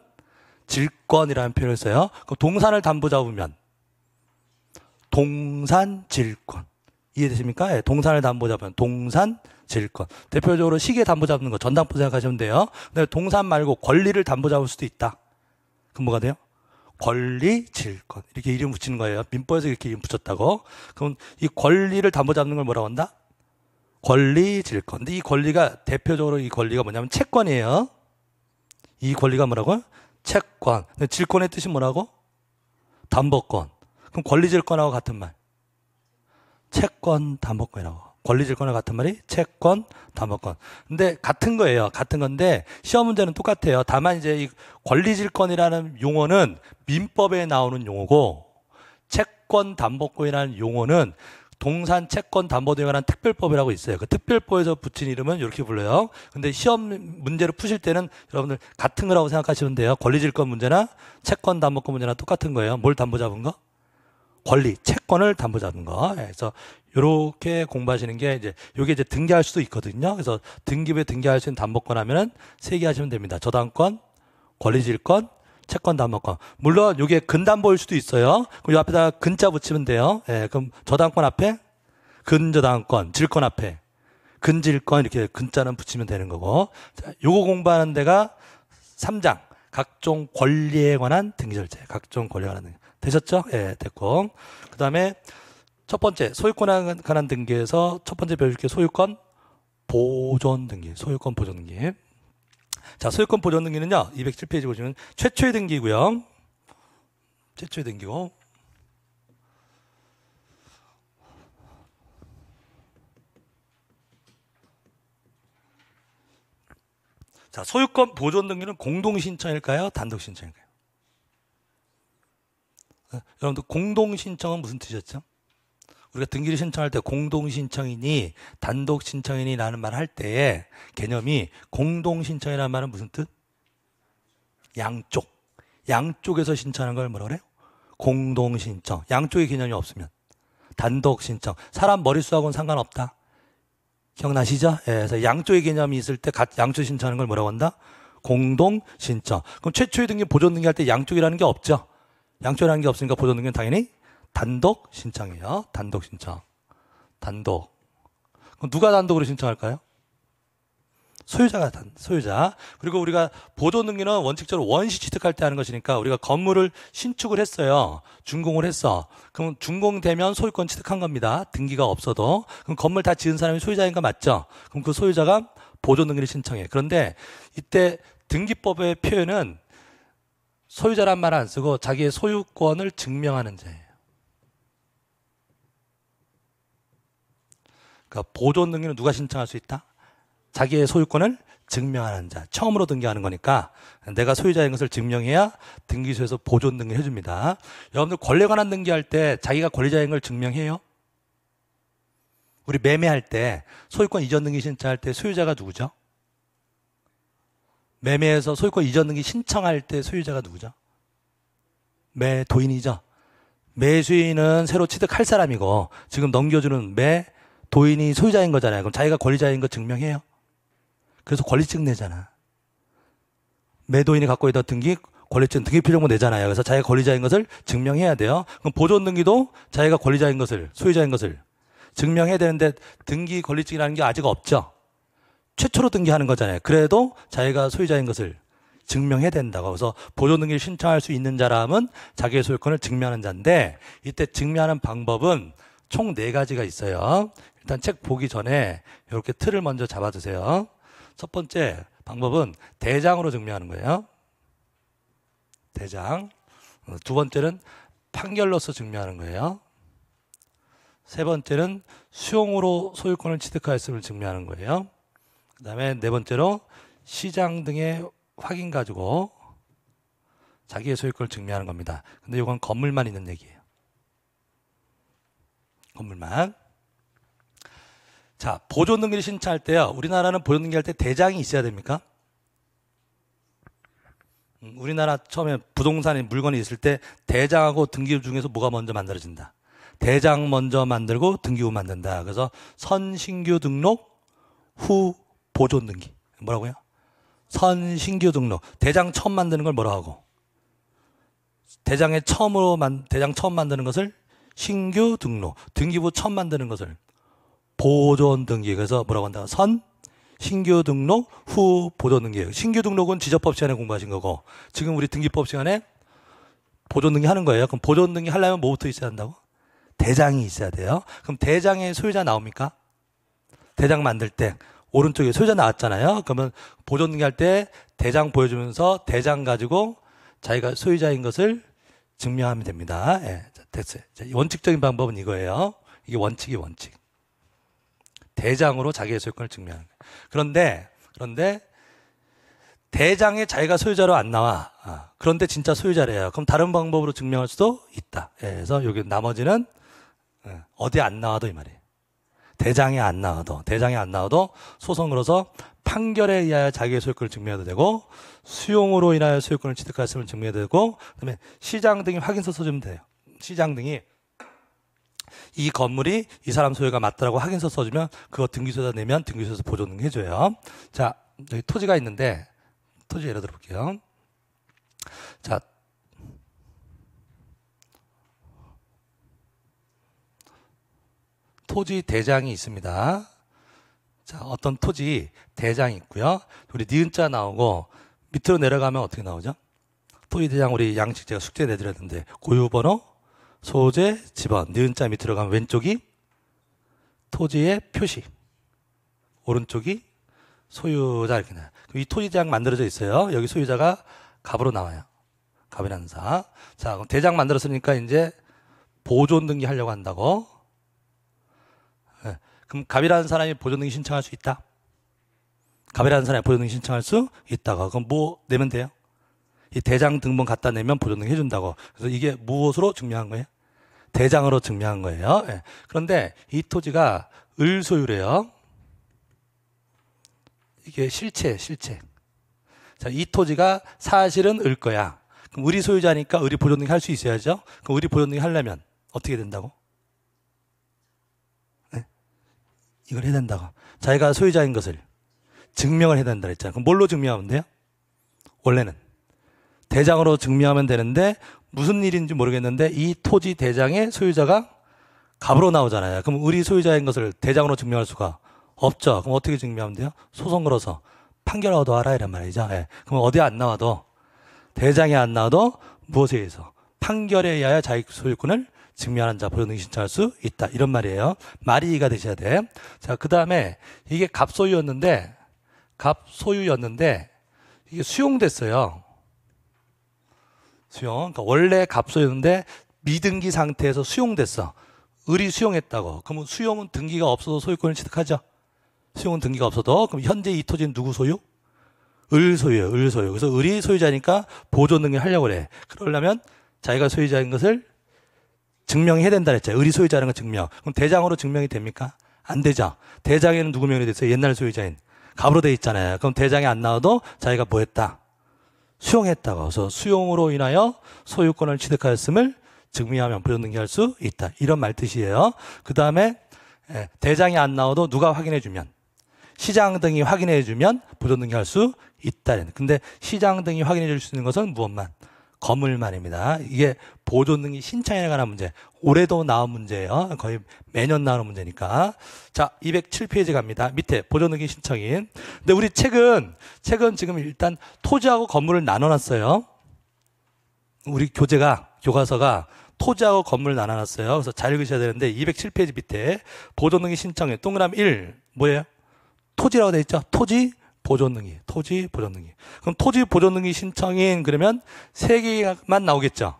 Speaker 1: 질권이라는 표현을 써요. 그 동산을 담보 잡으면 동산 질권 이해되십니까? 예, 동산을 담보 잡으면 동산 질권 대표적으로 시계 담보 잡는 거 전당포 생각하시면 돼요. 근데 동산 말고 권리를 담보 잡을 수도 있다. 그럼 뭐가 돼요? 권리 질권 이렇게 이름 붙이는 거예요. 민법에서 이렇게 이름 붙였다고. 그럼 이 권리를 담보 잡는 걸 뭐라고 한다? 권리, 질권. 근데 이 권리가 대표적으로 이 권리가 뭐냐면 채권이에요. 이 권리가 뭐라고요? 채권. 질권의 뜻이 뭐라고? 담보권. 그럼 권리 질권하고 같은 말. 채권 담보권이라고. 권리 질권하고 같은 말이 채권 담보권. 근데 같은 거예요. 같은 건데 시험 문제는 똑같아요. 다만 이제 이 권리 질권이라는 용어는 민법에 나오는 용어고 채권 담보권이라는 용어는 동산 채권 담보 등에 관한 특별법이라고 있어요. 그 특별법에서 붙인 이름은 이렇게 불러요. 근데 시험 문제를 푸실 때는 여러분들 같은 거라고 생각하시면 돼요. 권리질권 문제나 채권 담보권 문제나 똑같은 거예요. 뭘 담보 잡은 거? 권리, 채권을 담보 잡은 거. 예, 그래서 이렇게 공부하시는 게 이제 요게 이제 등기할 수도 있거든요. 그래서 등기부에 등기할 수 있는 담보권 하면은 세 개 하시면 됩니다. 저당권, 권리질권, 채권 담보권. 물론 이게 근담보일 수도 있어요. 그럼 요앞에다 근자 붙이면 돼요. 예, 그럼 저당권 앞에 근저당권, 질권 앞에 근질권 이렇게 근자는 붙이면 되는 거고. 자, 요거 공부하는 데가 3장 각종 권리에 관한 등기절제. 각종 권리에 관한 등기. 되셨죠? 예, 됐고. 그다음에 첫 번째 소유권에 관한 등기에서 첫 번째 배울 게 소유권 보존 등기. 소유권 보존 등기. 자, 소유권 보존 등기는요. 207페이지 보시면 최초의 등기고요. 최초의 등기고 자, 소유권 보존 등기는 공동 신청일까요? 단독 신청일까요? 네, 여러분들 공동 신청은 무슨 뜻이었죠? 우리가 등기를 신청할 때 공동 신청이니 단독 신청이니라는 말 할 때에 개념이 공동 신청이라는 말은 무슨 뜻? 양쪽. 양쪽에서 신청하는 걸 뭐라 그래요? 공동 신청. 양쪽의 개념이 없으면 단독 신청. 사람 머릿수하고는 상관없다. 기억나시죠? 예, 그래서 양쪽의 개념이 있을 때 양쪽 신청하는 걸 뭐라고 한다? 공동 신청. 그럼 최초의 등기 보존 등기할 때 양쪽이라는 게 없죠. 양쪽이라는 게 없으니까 보존 등기는 당연히 단독 신청이에요. 단독 신청. 단독. 그럼 누가 단독으로 신청할까요? 소유자가 단, 소유자. 그리고 우리가 보조 등기는 원칙적으로 원시 취득할 때 하는 것이니까 우리가 건물을 신축을 했어요. 준공을 했어. 그럼 준공되면 소유권 취득한 겁니다. 등기가 없어도. 그럼 건물 다 지은 사람이 소유자인 거 맞죠? 그럼 그 소유자가 보조 등기를 신청해. 그런데 이때 등기법의 표현은 소유자란 말 안 쓰고 자기의 소유권을 증명하는 죄. 그러니까 보존 등기는 누가 신청할 수 있다? 자기의 소유권을 증명하는 자. 처음으로 등기하는 거니까 내가 소유자인 것을 증명해야 등기소에서 보존 등기를 해줍니다. 여러분들 권리 관한 등기할 때 자기가 권리자인 걸 증명해요? 우리 매매할 때 소유권 이전 등기 신청할 때 소유자가 누구죠? 매매에서 소유권 이전 등기 신청할 때 소유자가 누구죠? 매도인이죠. 매수인은 새로 취득할 사람이고 지금 넘겨주는 매 도인이 소유자인 거잖아요. 그럼 자기가 권리자인 거 증명해요. 그래서 권리증 내잖아. 매도인이 갖고 있던 등기 권리증 등기필요금 내잖아요. 그래서 자기가 권리자인 것을 증명해야 돼요. 그럼 보존 등기도 자기가 권리자인 것을 소유자인 것을 증명해야 되는데 등기 권리증이라는 게 아직 없죠. 최초로 등기하는 거잖아요. 그래도 자기가 소유자인 것을 증명해야 된다고. 그래서 보존 등기를 신청할 수 있는 사람은 자기의 소유권을 증명하는 자인데 이때 증명하는 방법은 총네 가지가 있어요. 일단 책 보기 전에 이렇게 틀을 먼저 잡아두세요. 첫 번째 방법은 대장으로 증명하는 거예요. 대장. 두 번째는 판결로서 증명하는 거예요. 세 번째는 수용으로 소유권을 취득하였음을 증명하는 거예요. 그 다음에 네 번째로 시장 등의 확인 가지고 자기의 소유권을 증명하는 겁니다. 근데 이건 건물만 있는 얘기예요. 건물만. 자, 보존등기를 신청할 때요. 우리나라는 보존등기 할 때 대장이 있어야 됩니까? 음, 우리나라 처음에 부동산에 물건이 있을 때 대장하고 등기부 중에서 뭐가 먼저 만들어진다. 대장 먼저 만들고 등기부 만든다. 그래서 선신규 등록 후 보존등기. 뭐라고요? 선신규 등록. 대장 처음 만드는 걸 뭐라 하고? 대장에 처음으로 만, 대장 처음 만드는 것을 신규 등록, 등기부 처음 만드는 것을 보존 등기. 그래서 뭐라고 한다? 선, 신규 등록, 후 보존 등기. 신규 등록은 지접법 시간에 공부하신 거고, 지금 우리 등기법 시간에 보존 등기 하는 거예요. 그럼 보존 등기 하려면 뭐부터 있어야 한다고? 대장이 있어야 돼요. 그럼 대장의 소유자 나옵니까? 대장 만들 때 오른쪽에 소유자 나왔잖아요. 그러면 보존 등기할 때 대장 보여주면서 대장 가지고 자기가 소유자인 것을 증명하면 됩니다. 예, 됐어요. 원칙적인 방법은 이거예요. 이게 원칙이 원칙. 대장으로 자기의 소유권을 증명하는 거예요. 그런데 그런데 대장에 자기가 소유자로 안 나와. 아, 그런데 진짜 소유자래요. 그럼 다른 방법으로 증명할 수도 있다. 예, 그래서 여기 나머지는 예, 어디 안 나와도 이 말이에요. 대장에 안 나와도 대장에 안 나와도 소송으로서 판결에 의하여 자기의 소유권을 증명해도 되고 수용으로 인하여 소유권을 취득하였음을 증명해도 되고 그다음에 시장 등이 확인서 써주면 돼요. 시장 등이 이 건물이 이 사람 소유가 맞다라고 확인서 써주면 그거 등기소에다 내면 등기소에서 보존 등해줘요. 자 여기 토지가 있는데 토지 예를 들어볼게요. 자 토지 대장이 있습니다. 자, 어떤 토지 대장이 있고요. 우리 니은 자 나오고 밑으로 내려가면 어떻게 나오죠? 토지 대장 우리 양식 제가 숙제 내드렸는데 고유번호, 소재, 집안 니은 자 밑으로 가면 왼쪽이 토지의 표시, 오른쪽이 소유자 이렇게 나요. 이 토지 대장 만들어져 있어요. 여기 소유자가 갑으로 나와요. 갑이라는 사. 자, 그럼 대장 만들었으니까 이제 보존 등기하려고 한다고. 그럼 갑이라는 사람이 보존등기 신청할 수 있다. 갑이라는 사람이 보존등기 신청할 수있다고 그럼 뭐 내면 돼요? 이 대장 등본 갖다 내면 보존등기 해준다고. 그래서 이게 무엇으로 증명한 거예요? 대장으로 증명한 거예요. 예. 그런데 이 토지가 을소유래요. 이게 실체, 실체. 자, 이 토지가 사실은 을 거야. 그럼 을이 소유자니까 을이 보존등기 할 수 있어야죠. 그럼 을이 보존등기 하려면 어떻게 된다고? 이걸 해야 된다고. 자기가 소유자인 것을 증명을 해야 된다 고 했잖아요. 그럼 뭘로 증명하면 돼요? 원래는. 대장으로 증명하면 되는데 무슨 일인지 모르겠는데 이 토지 대장의 소유자가 갑으로 나오잖아요. 그럼 우리 소유자인 것을 대장으로 증명할 수가 없죠. 그럼 어떻게 증명하면 돼요? 소송 걸어서 판결 얻어와라 이란 말이죠. 예. 그럼 어디 안 나와도 대장이 안 나와도 무엇에 의해서 판결에 의하여 자기 소유권을 직면한 자 보존 신청할 수 있다. 이런 말이에요. 말이가 되셔야 돼. 자, 그 다음에 이게 갑소유였는데, 갑소유였는데, 이게 수용됐어요. 수용. 그러니까 원래 갑소였는데 유 미등기 상태에서 수용됐어. 을이 수용했다고. 그러면 수용은 등기가 없어도 소유권을 취득하죠. 수용은 등기가 없어도. 그럼 현재 이 토지는 누구 소유? 을 소유예요. 을 소유. 그래서 을이 소유자니까 보존 등기 하려고 그래. 그러려면 자기가 소유자인 것을 증명해야 된다 그랬잖 의리 소유자라는 건 증명. 그럼 대장으로 증명이 됩니까? 안 되죠. 대장에는 누구 명이 돼 있어요? 옛날 소유자인. 갑으로 돼 있잖아요. 그럼 대장이 안 나와도 자기가 뭐 했다? 수용했다고. 그래서 수용으로 인하여 소유권을 취득하였음을 증명하면 불등기할 수 있다. 이런 말 뜻이에요. 그 다음에 예, 대장이 안 나와도 누가 확인해 주면 시장 등이 확인해 주면 불등기할 수 있다. 근데 시장 등이 확인해 줄 수 있는 것은 무엇만? 건물 말입니다. 이게 보존 등이 신청에 관한 문제. 올해도 나온 문제예요. 거의 매년 나오는 문제니까. 자, 207페이지 갑니다. 밑에 보존 등기 신청인. 근데 우리 책은 책은 지금 일단 토지하고 건물을 나눠 놨어요. 우리 교재가 교과서가 토지하고 건물 을 나눠 놨어요. 그래서 잘 읽으셔야 되는데 207페이지 밑에 보존 등기 신청에 동그라미 1 뭐예요? 토지라고 돼 있죠. 토지 보존능이, 토지 보존능이. 그럼 토지 보존능이 신청인 그러면 세 개만 나오겠죠.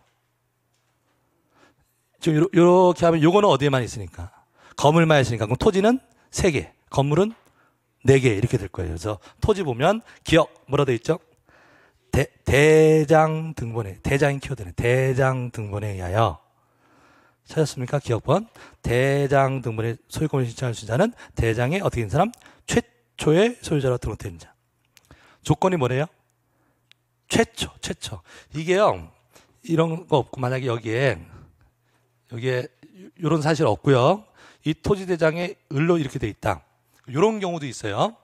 Speaker 1: 지금 이렇게 하면 요거는 어디에만 있으니까 건물만 있으니까 그럼 토지는 세 개, 건물은 네 개 이렇게 될 거예요. 그래서 토지 보면 기억 뭐라 돼 있죠? 대, 장 등본에 대장인 키워드네 대장 등본에 의하여 찾았습니까? 기억번 대장 등본에 소유권을 신청할 수 있는 자는 대장에 어떻게 된 사람 최 최초의 소유자로 등록된 자. 조건이 뭐래요? 최초, 최초. 이게요, 이런 거 없고, 만약에 여기에, 여기에, 요런 사실 없고요. 이 토지 대장에 을로 이렇게 돼 있다. 요런 경우도 있어요.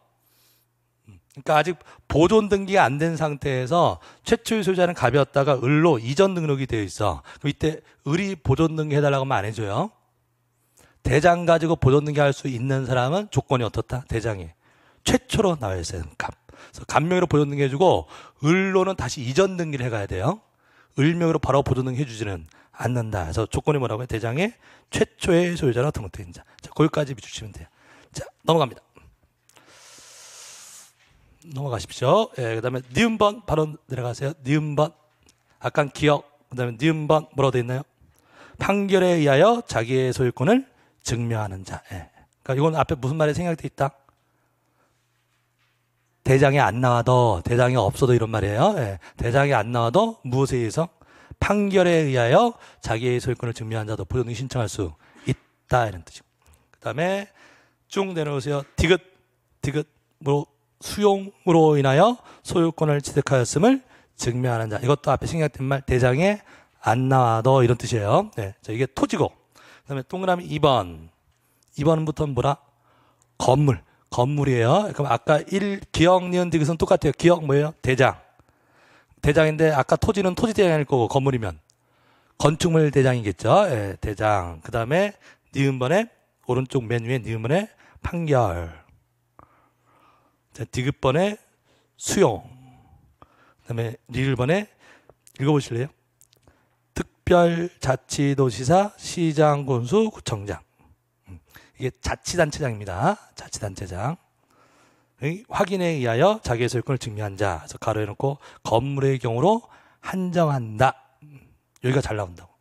Speaker 1: 그러니까 아직 보존 등기가 안 된 상태에서 최초의 소유자는 갑이었다가 을로 이전 등록이 되어 있어. 그럼 이때 을이 보존 등기 해달라고 하면 안 해줘요. 대장 가지고 보존 등기 할 수 있는 사람은 조건이 어떻다? 대장이. 최초로 나와 있어요. 갑. 그래서 갑명으로 보존등기 해주고 을로는 다시 이전 등기를 해가야 돼요. 을명으로 바로 보존등기 해주지는 않는다. 그래서 조건이 뭐라고 해요? 대장의 최초의 소유자로 등록된 자. 자, 거기까지 비추시면 돼요. 자, 넘어갑니다. 넘어가십시오. 예, 그 다음에 니은번 바로 내려가세요. 니은번. 아까 기억, 그 다음에 니은번 뭐라고 돼 있나요? 판결에 의하여 자기의 소유권을 증명하는 자. 예. 그니까 이건 앞에 무슨 말이 생략돼 있다? 대장이 안 나와도 대장이 없어도 이런 말이에요. 예. 대장이 안 나와도 무엇에 의해서 판결에 의하여 자기의 소유권을 증명한 자도 보존 등 신청할 수 있다 이런 뜻이고. 그다음에 쭉 내려오세요. 디귿 디귿으로 뭐 수용으로 인하여 소유권을 취득하였음을 증명하는 자. 이것도 앞에 생략된 말 대장에 안 나와도 이런 뜻이에요. 네. 자, 이게 토지고. 그다음에 동그라미 2번. 2번부터는 뭐라? 건물. 건물이에요. 그럼 아까 1 기억 니은 디귿은 똑같아요. 기억 뭐예요? 대장. 대장인데 아까 토지는 토지 대장일 거고 건물이면 건축물 대장이겠죠. 예, 대장. 그다음에 니은번에 오른쪽 맨 위에 니은번에 판결. 디귿번에 수용. 그다음에 리을번에 읽어보실래요? 특별자치도시사 시장군수 구청장. 이게 자치단체장입니다. 자치단체장. 확인에 의하여 자기의 소유권을 증명한 자. 그래서 가로 해놓고 건물의 경우로 한정한다. 여기가 잘 나온다고.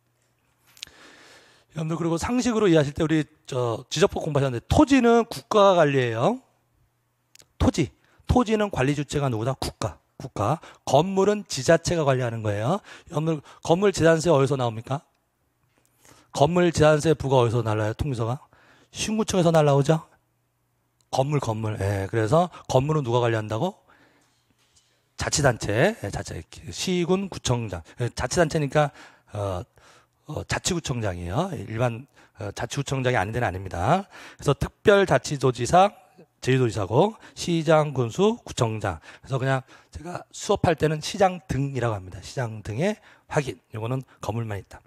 Speaker 1: 여러분들 그리고 상식으로 이해하실 때 우리 저 지적법 공부하셨는데 토지는 국가가 관리해요. 토지. 토지는 관리 주체가 누구다? 국가. 국가. 건물은 지자체가 관리하는 거예요. 여러분 건물 재산세 어디서 나옵니까? 건물 재산세 부가 어디서 날라요? 통지서가? 신구청에서 날라오죠? 건물, 건물. 예, 그래서 건물은 누가 관리한다고? 자치단체, 예, 자치, 시군 구청장. 예, 자치단체니까, 어, 어, 자치구청장이에요. 일반 어, 자치구청장이 아닌 데는 아닙니다. 그래서 특별자치도지사, 제주도지사고, 시장, 군수, 구청장. 그래서 그냥 제가 수업할 때는 시장 등이라고 합니다. 시장 등의 확인. 요거는 건물만 있다.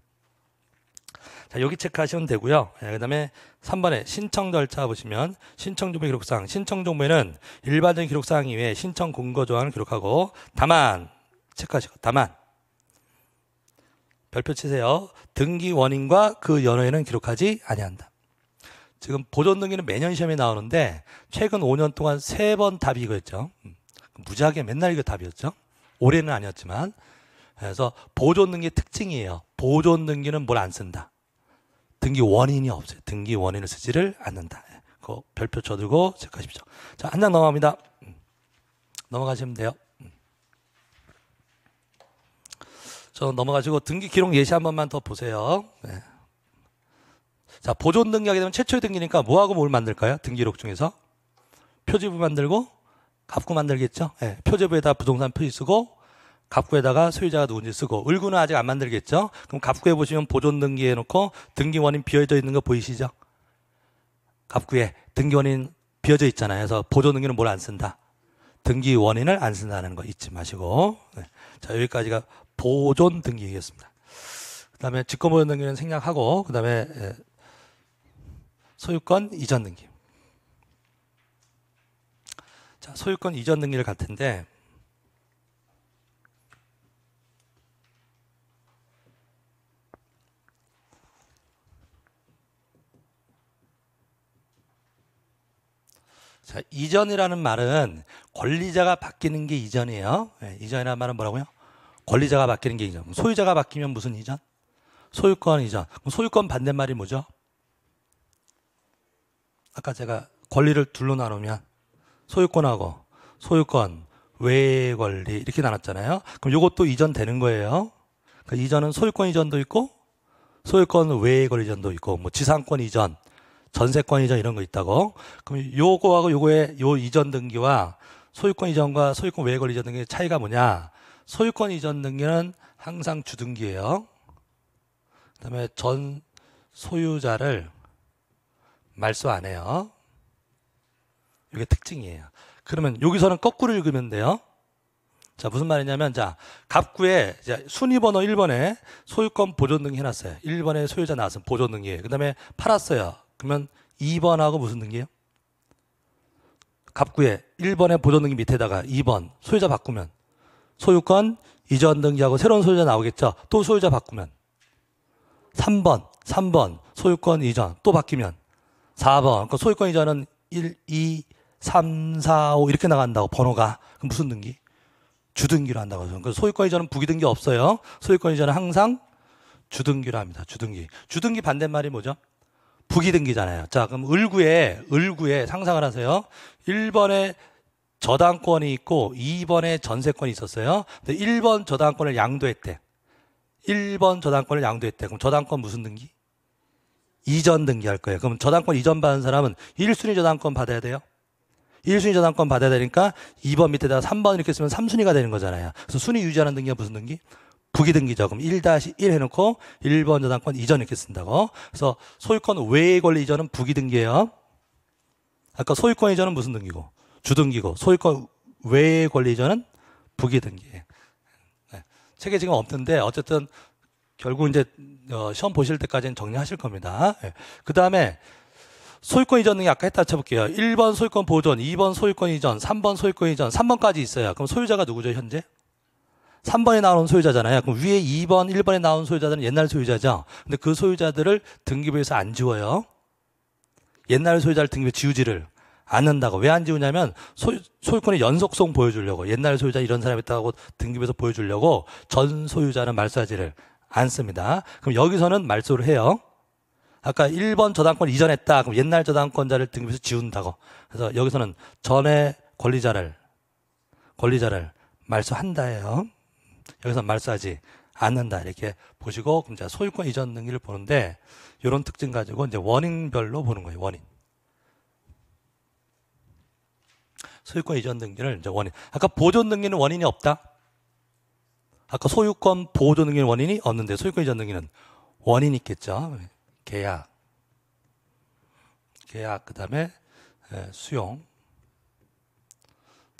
Speaker 1: 자, 여기 체크하시면 되고요. 네, 그다음에 3번에 신청 절차 보시면 신청 종목 기록상 신청 종목에는 일반적인 기록사항 이외에 신청 공고 조항을 기록하고 다만 체크하시고 다만 별표 치세요. 등기 원인과 그 연호에는 기록하지 아니한다. 지금 보존 등기는 매년 시험에 나오는데 최근 5년 동안 3번 답이 이거였죠. 음, 무지하게 맨날 이거 답이었죠. 올해는 아니었지만 그래서 보존등기 특징이에요. 보존등기는 뭘 안 쓴다. 등기 원인이 없어요. 등기 원인을 쓰지를 않는다. 그 별표 쳐들고 체크하십시오. 자, 한 장 넘어갑니다. 음. 넘어가시면 돼요. 음. 저넘어가시고 등기 기록 예시 한 번만 더 보세요. 네. 자, 보존 등기하게 되면 최초의 등기니까 뭐하고 뭘 만들까요? 등기록 중에서 표지부 만들고 값구 만들겠죠. 네. 표지부에다 부동산 표지 쓰고 갑구에다가 소유자가 누군지 쓰고 을구는 아직 안 만들겠죠. 그럼 갑구에 보시면 보존 등기해 놓고 등기 원인 비어져 있는 거 보이시죠? 갑구에 등기 원인 비어져 있잖아요. 그래서 보존 등기는 뭘 안 쓴다. 등기 원인을 안 쓴다는 거 잊지 마시고. 네. 자, 여기까지가 보존 등기이겠습니다. 그다음에 직권 보존 등기는 생략하고 그다음에 예, 소유권 이전 등기. 자, 소유권 이전 등기를 갈 텐데 자, 이전이라는 말은 권리자가 바뀌는 게 이전이에요. 네, 이전이라는 말은 뭐라고요? 권리자가 바뀌는 게 이전. 소유자가 바뀌면 무슨 이전? 소유권 이전. 그럼 소유권 반대말이 뭐죠? 아까 제가 권리를 둘로 나누면 소유권하고 소유권 외의 권리 이렇게 나눴잖아요. 그럼 요것도 이전되는 거예요. 그러니까 이전은 소유권 이전도 있고 소유권 외의 권리 이전도 있고 뭐 지상권 이전 전세권 이전 이런 거 있다고. 그럼 요거하고 요거의 요 이전 등기와 소유권 이전과 소유권 외의 권리 이전 등기의 차이가 뭐냐? 소유권 이전 등기는 항상 주등기예요. 그다음에 전 소유자를 말소 안 해요. 이게 특징이에요. 그러면 여기서는 거꾸로 읽으면 돼요. 자, 무슨 말이냐면, 자, 갑구에 순위번호 1번에 소유권 보존등기 해놨어요. 1번에 소유자 나왔으면 보존등기. 그 다음에 팔았어요. 그러면 2번하고 무슨 등기예요? 갑구에 1번에 보존 등기 밑에다가 2번 소유자 바꾸면 소유권 이전 등기하고 새로운 소유자 나오겠죠. 또 소유자 바꾸면 3번, 3번 소유권 이전 또 바뀌면 4번 그 그러니까 소유권 이전은 1, 2, 3, 4, 5 이렇게 나간다고 번호가 그럼 무슨 등기? 주등기로 한다고 그래서 그러니까 소유권 이전은 부기등기 없어요. 소유권 이전은 항상 주등기로 합니다. 주등기. 주등기 반대말이 뭐죠? 북이 등기잖아요. 자, 그럼 을구에, 을구에 상상을 하세요. 1번에 저당권이 있고 2번에 전세권이 있었어요. 1번 저당권을 양도했대. 1번 저당권을 양도했대. 그럼 저당권 무슨 등기? 이전 등기할 거예요. 그럼 저당권 이전 받은 사람은 1순위 저당권 받아야 돼요. 1순위 저당권 받아야 되니까 2번 밑에다가 3번 이렇게 쓰면 3순위가 되는 거잖아요. 그래서 순위 유지하는 등기가 무슨 등기? 부기등기 자금1-1 해놓고 1번 저당권 이전 이렇게 쓴다고. 그래서 소유권 외의 권리 이전은 부기등기예요. 아까 소유권 이전은 무슨 등기고? 주등기고. 소유권 외의 권리 이전은 부기등기. 네. 책에 지금 없는데 어쨌든 결국 이제 어, 시험 보실 때까지는 정리하실 겁니다. 네. 그 다음에 소유권 이전 등기 아까 했다 쳐볼게요. 1번 소유권 보존, 2번 소유권 이전, 3번 소유권 이전, 3번까지 있어요. 그럼 소유자가 누구죠, 현재? 3번에 나온 소유자잖아요. 그럼 위에 2번, 1번에 나온 소유자들은 옛날 소유자죠. 근데 그 소유자들을 등기부에서 안 지워요. 옛날 소유자를 등기부에 지우지를 않는다고. 왜 안 지우냐면 소유, 소유권의 연속성 보여주려고. 옛날 소유자 이런 사람이 있다고 등기부에서 보여주려고 전 소유자는 말소하지를 않습니다. 그럼 여기서는 말소를 해요. 아까 1번 저당권 이전했다. 그럼 옛날 저당권자를 등기부에서 지운다고. 그래서 여기서는 전의 권리자를 권리자를 말소한다예요. 여기서 말싸지 않는다 이렇게 보시고 그럼 제 소유권 이전 등기를 보는데 이런 특징 가지고 이제 원인별로 보는 거예요 원인 소유권 이전 등기를 이제 원인 아까 보존 등기는 원인이 없다 아까 소유권 보존 등기는 원인이 없는데 소유권 이전 등기는 원인 이 있겠죠 계약 계약 그 다음에 수용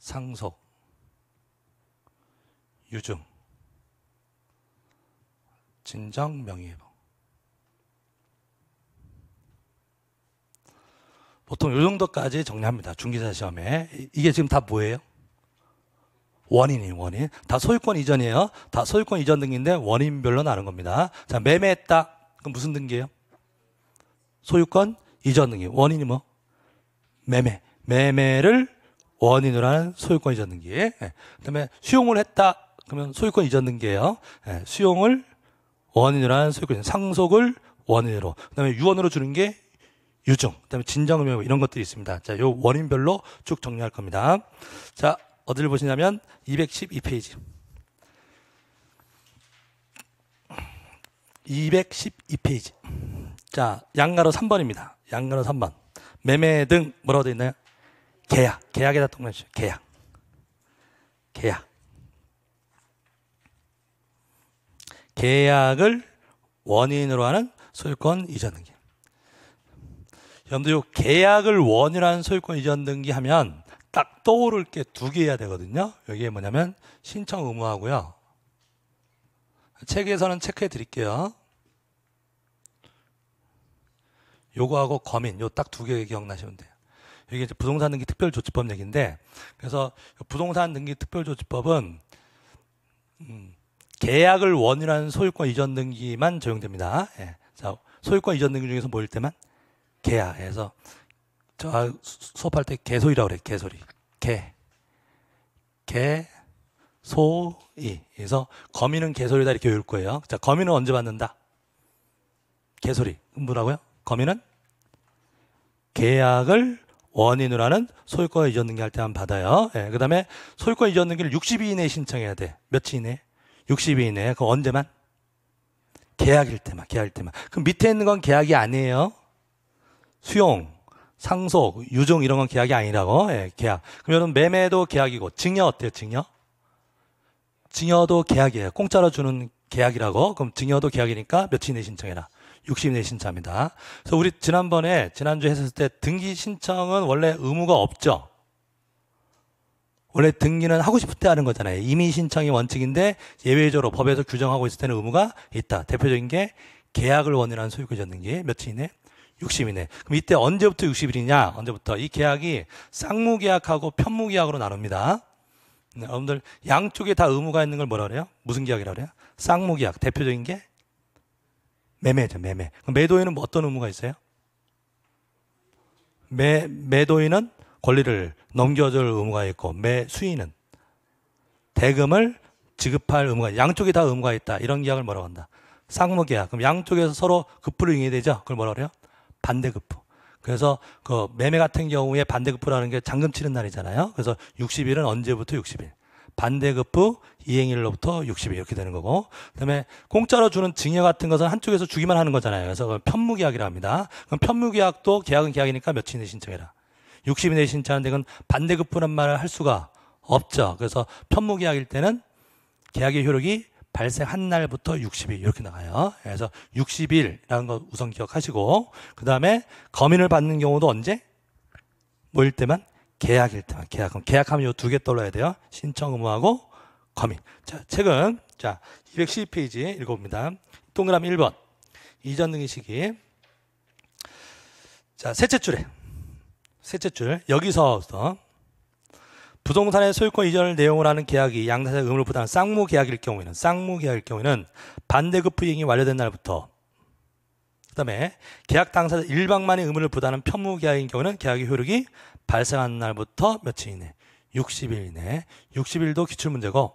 Speaker 1: 상속 유증 진정 명예회복. 보통 요 정도까지 정리합니다. 중기사 시험에. 이게 지금 다 뭐예요? 원인이 원인. 다 소유권 이전이에요. 다 소유권 이전 등기인데 원인별로 나눈 겁니다. 자, 매매했다. 그럼 무슨 등기예요? 소유권 이전 등기. 원인이 뭐? 매매. 매매를 원인으로 하는 소유권 이전 등기. 예. 그다음에 수용을 했다. 그러면 소유권 이전 등기예요. 예. 수용을 원인이라는 소유권, 상속을 원인으로, 그다음에 유언으로 주는 게 유증, 그다음에 진정의무 이런 것들이 있습니다. 자, 요 원인별로 쭉 정리할 겁니다. 자, 어디를 보시냐면 212페이지. 212페이지. 자, 양가로 3번입니다. 양가로 3번. 매매 등 뭐라고 되어 있나요? 계약. 계약에다 동그라미 계약. 계약. 계약을 원인으로 하는 소유권 이전 등기. 여러분들 요 계약을 원인으로하는 소유권 이전 등기 하면 딱 떠오를 게 두 개여야 되거든요. 여기에 뭐냐면 신청 의무하고요. 책에서는 체크해 드릴게요. 요거하고 거민 요 딱 두 개 기억나시면 돼요. 이게 이제 부동산 등기 특별조치법 얘기인데 그래서 부동산 등기 특별조치법은 음, 계약을 원인라는 소유권 이전 등기만 적용됩니다. 예. 자, 소유권 이전 등기 중에서 모일 때만 계약. 해서 저 아, 수업할 때 개소리라고 그래. 개소리. 개. 개 소이. 그래서 거미는 개소리다 이렇게 외울 거예요. 자, 거미는 언제 받는다? 개소리. 뭐라고요? 거미는 계약을 원인으로 하는 소유권 이전 등기 할 때만 받아요. 예, 그 다음에 소유권 이전 등기를 60일 이내에 신청해야 돼. 며칠 이내에? 60일 이내에 그 언제만? 계약일 때만, 계약일 때만. 그 밑에 있는 건 계약이 아니에요. 수용, 상속, 유종 이런 건 계약이 아니라고. 예, 계약. 그러면 매매도 계약이고 증여 어때요, 증여? 증여도 계약이에요. 공짜로 주는 계약이라고. 그럼 증여도 계약이니까 며칠 내 신청해라. 60일 내 신청합니다. 그래서 우리 지난번에 지난주에 했을 때 등기 신청은 원래 의무가 없죠. 원래 등기는 하고 싶을 때 하는 거잖아요. 이민 신청이 원칙인데 예외적으로 법에서 규정하고 있을 때는 의무가 있다. 대표적인 게 계약을 원인한 소유권 등기 며칠 이네6 0이네 그럼 이때 언제부터 60일이냐? 언제부터 이 계약이 쌍무 계약하고 편무 계약으로 나눕니다. 네, 여러분들 양쪽에 다 의무가 있는 걸 뭐라 그래요? 무슨 계약이라 그래요? 쌍무 계약. 대표적인 게 매매죠, 매매. 매도인은 뭐 어떤 의무가 있어요? 매 매도인은 권리를 넘겨줄 의무가 있고 매 수인은 대금을 지급할 의무가 양쪽이 다 의무가 있다. 이런 계약을 뭐라고 한다. 상무 계약. 그럼 양쪽에서 서로 급부를 i n 해야 되죠. 그걸 뭐라 그래요? 반대급부. 그래서 그 매매 같은 경우에 반대급부라는 게 잔금 치는 날이잖아요. 그래서 60일은 언제부터 60일. 반대급부 이행일로부터 60일 이렇게 되는 거고 그다음에 공짜로 주는 증여 같은 것은 한쪽에서 주기만 하는 거잖아요. 그래서 편무계약이라 합니다. 그럼 편무계약도 계약은 계약이니까 며칠 내 신청해라. 60인에 신청한는 그건 반대급부란 말을 할 수가 없죠. 그래서 편무계약일 때는 계약의 효력이 발생한 날부터 60일 이렇게 나가요. 그래서 60일이라는 거 우선 기억하시고 그 다음에 검인을 받는 경우도 언제? 모일 때만 계약일 때만 계약. 그럼 계약하면 이 두개 떨어야 돼요. 신청 의무하고 검인. 자, 책은 자 212페이지 읽어봅니다. 동그라미 1번 이전 등의 시기. 자, 셋째 줄에 셋째 줄 여기서부터 부동산의 소유권 이전을 내용으로 하는 계약이 양자의 의무를 부담한 쌍무 계약일 경우에는 쌍무 계약일 경우에는 반대급 부행이 이 완료된 날부터 그다음에 계약 당사자 일방만의 의무를 부담하는 편무 계약인 경우는 계약의 효력이 발생한 날부터 며칠 이내 60일 이내 60일도 기출 문제고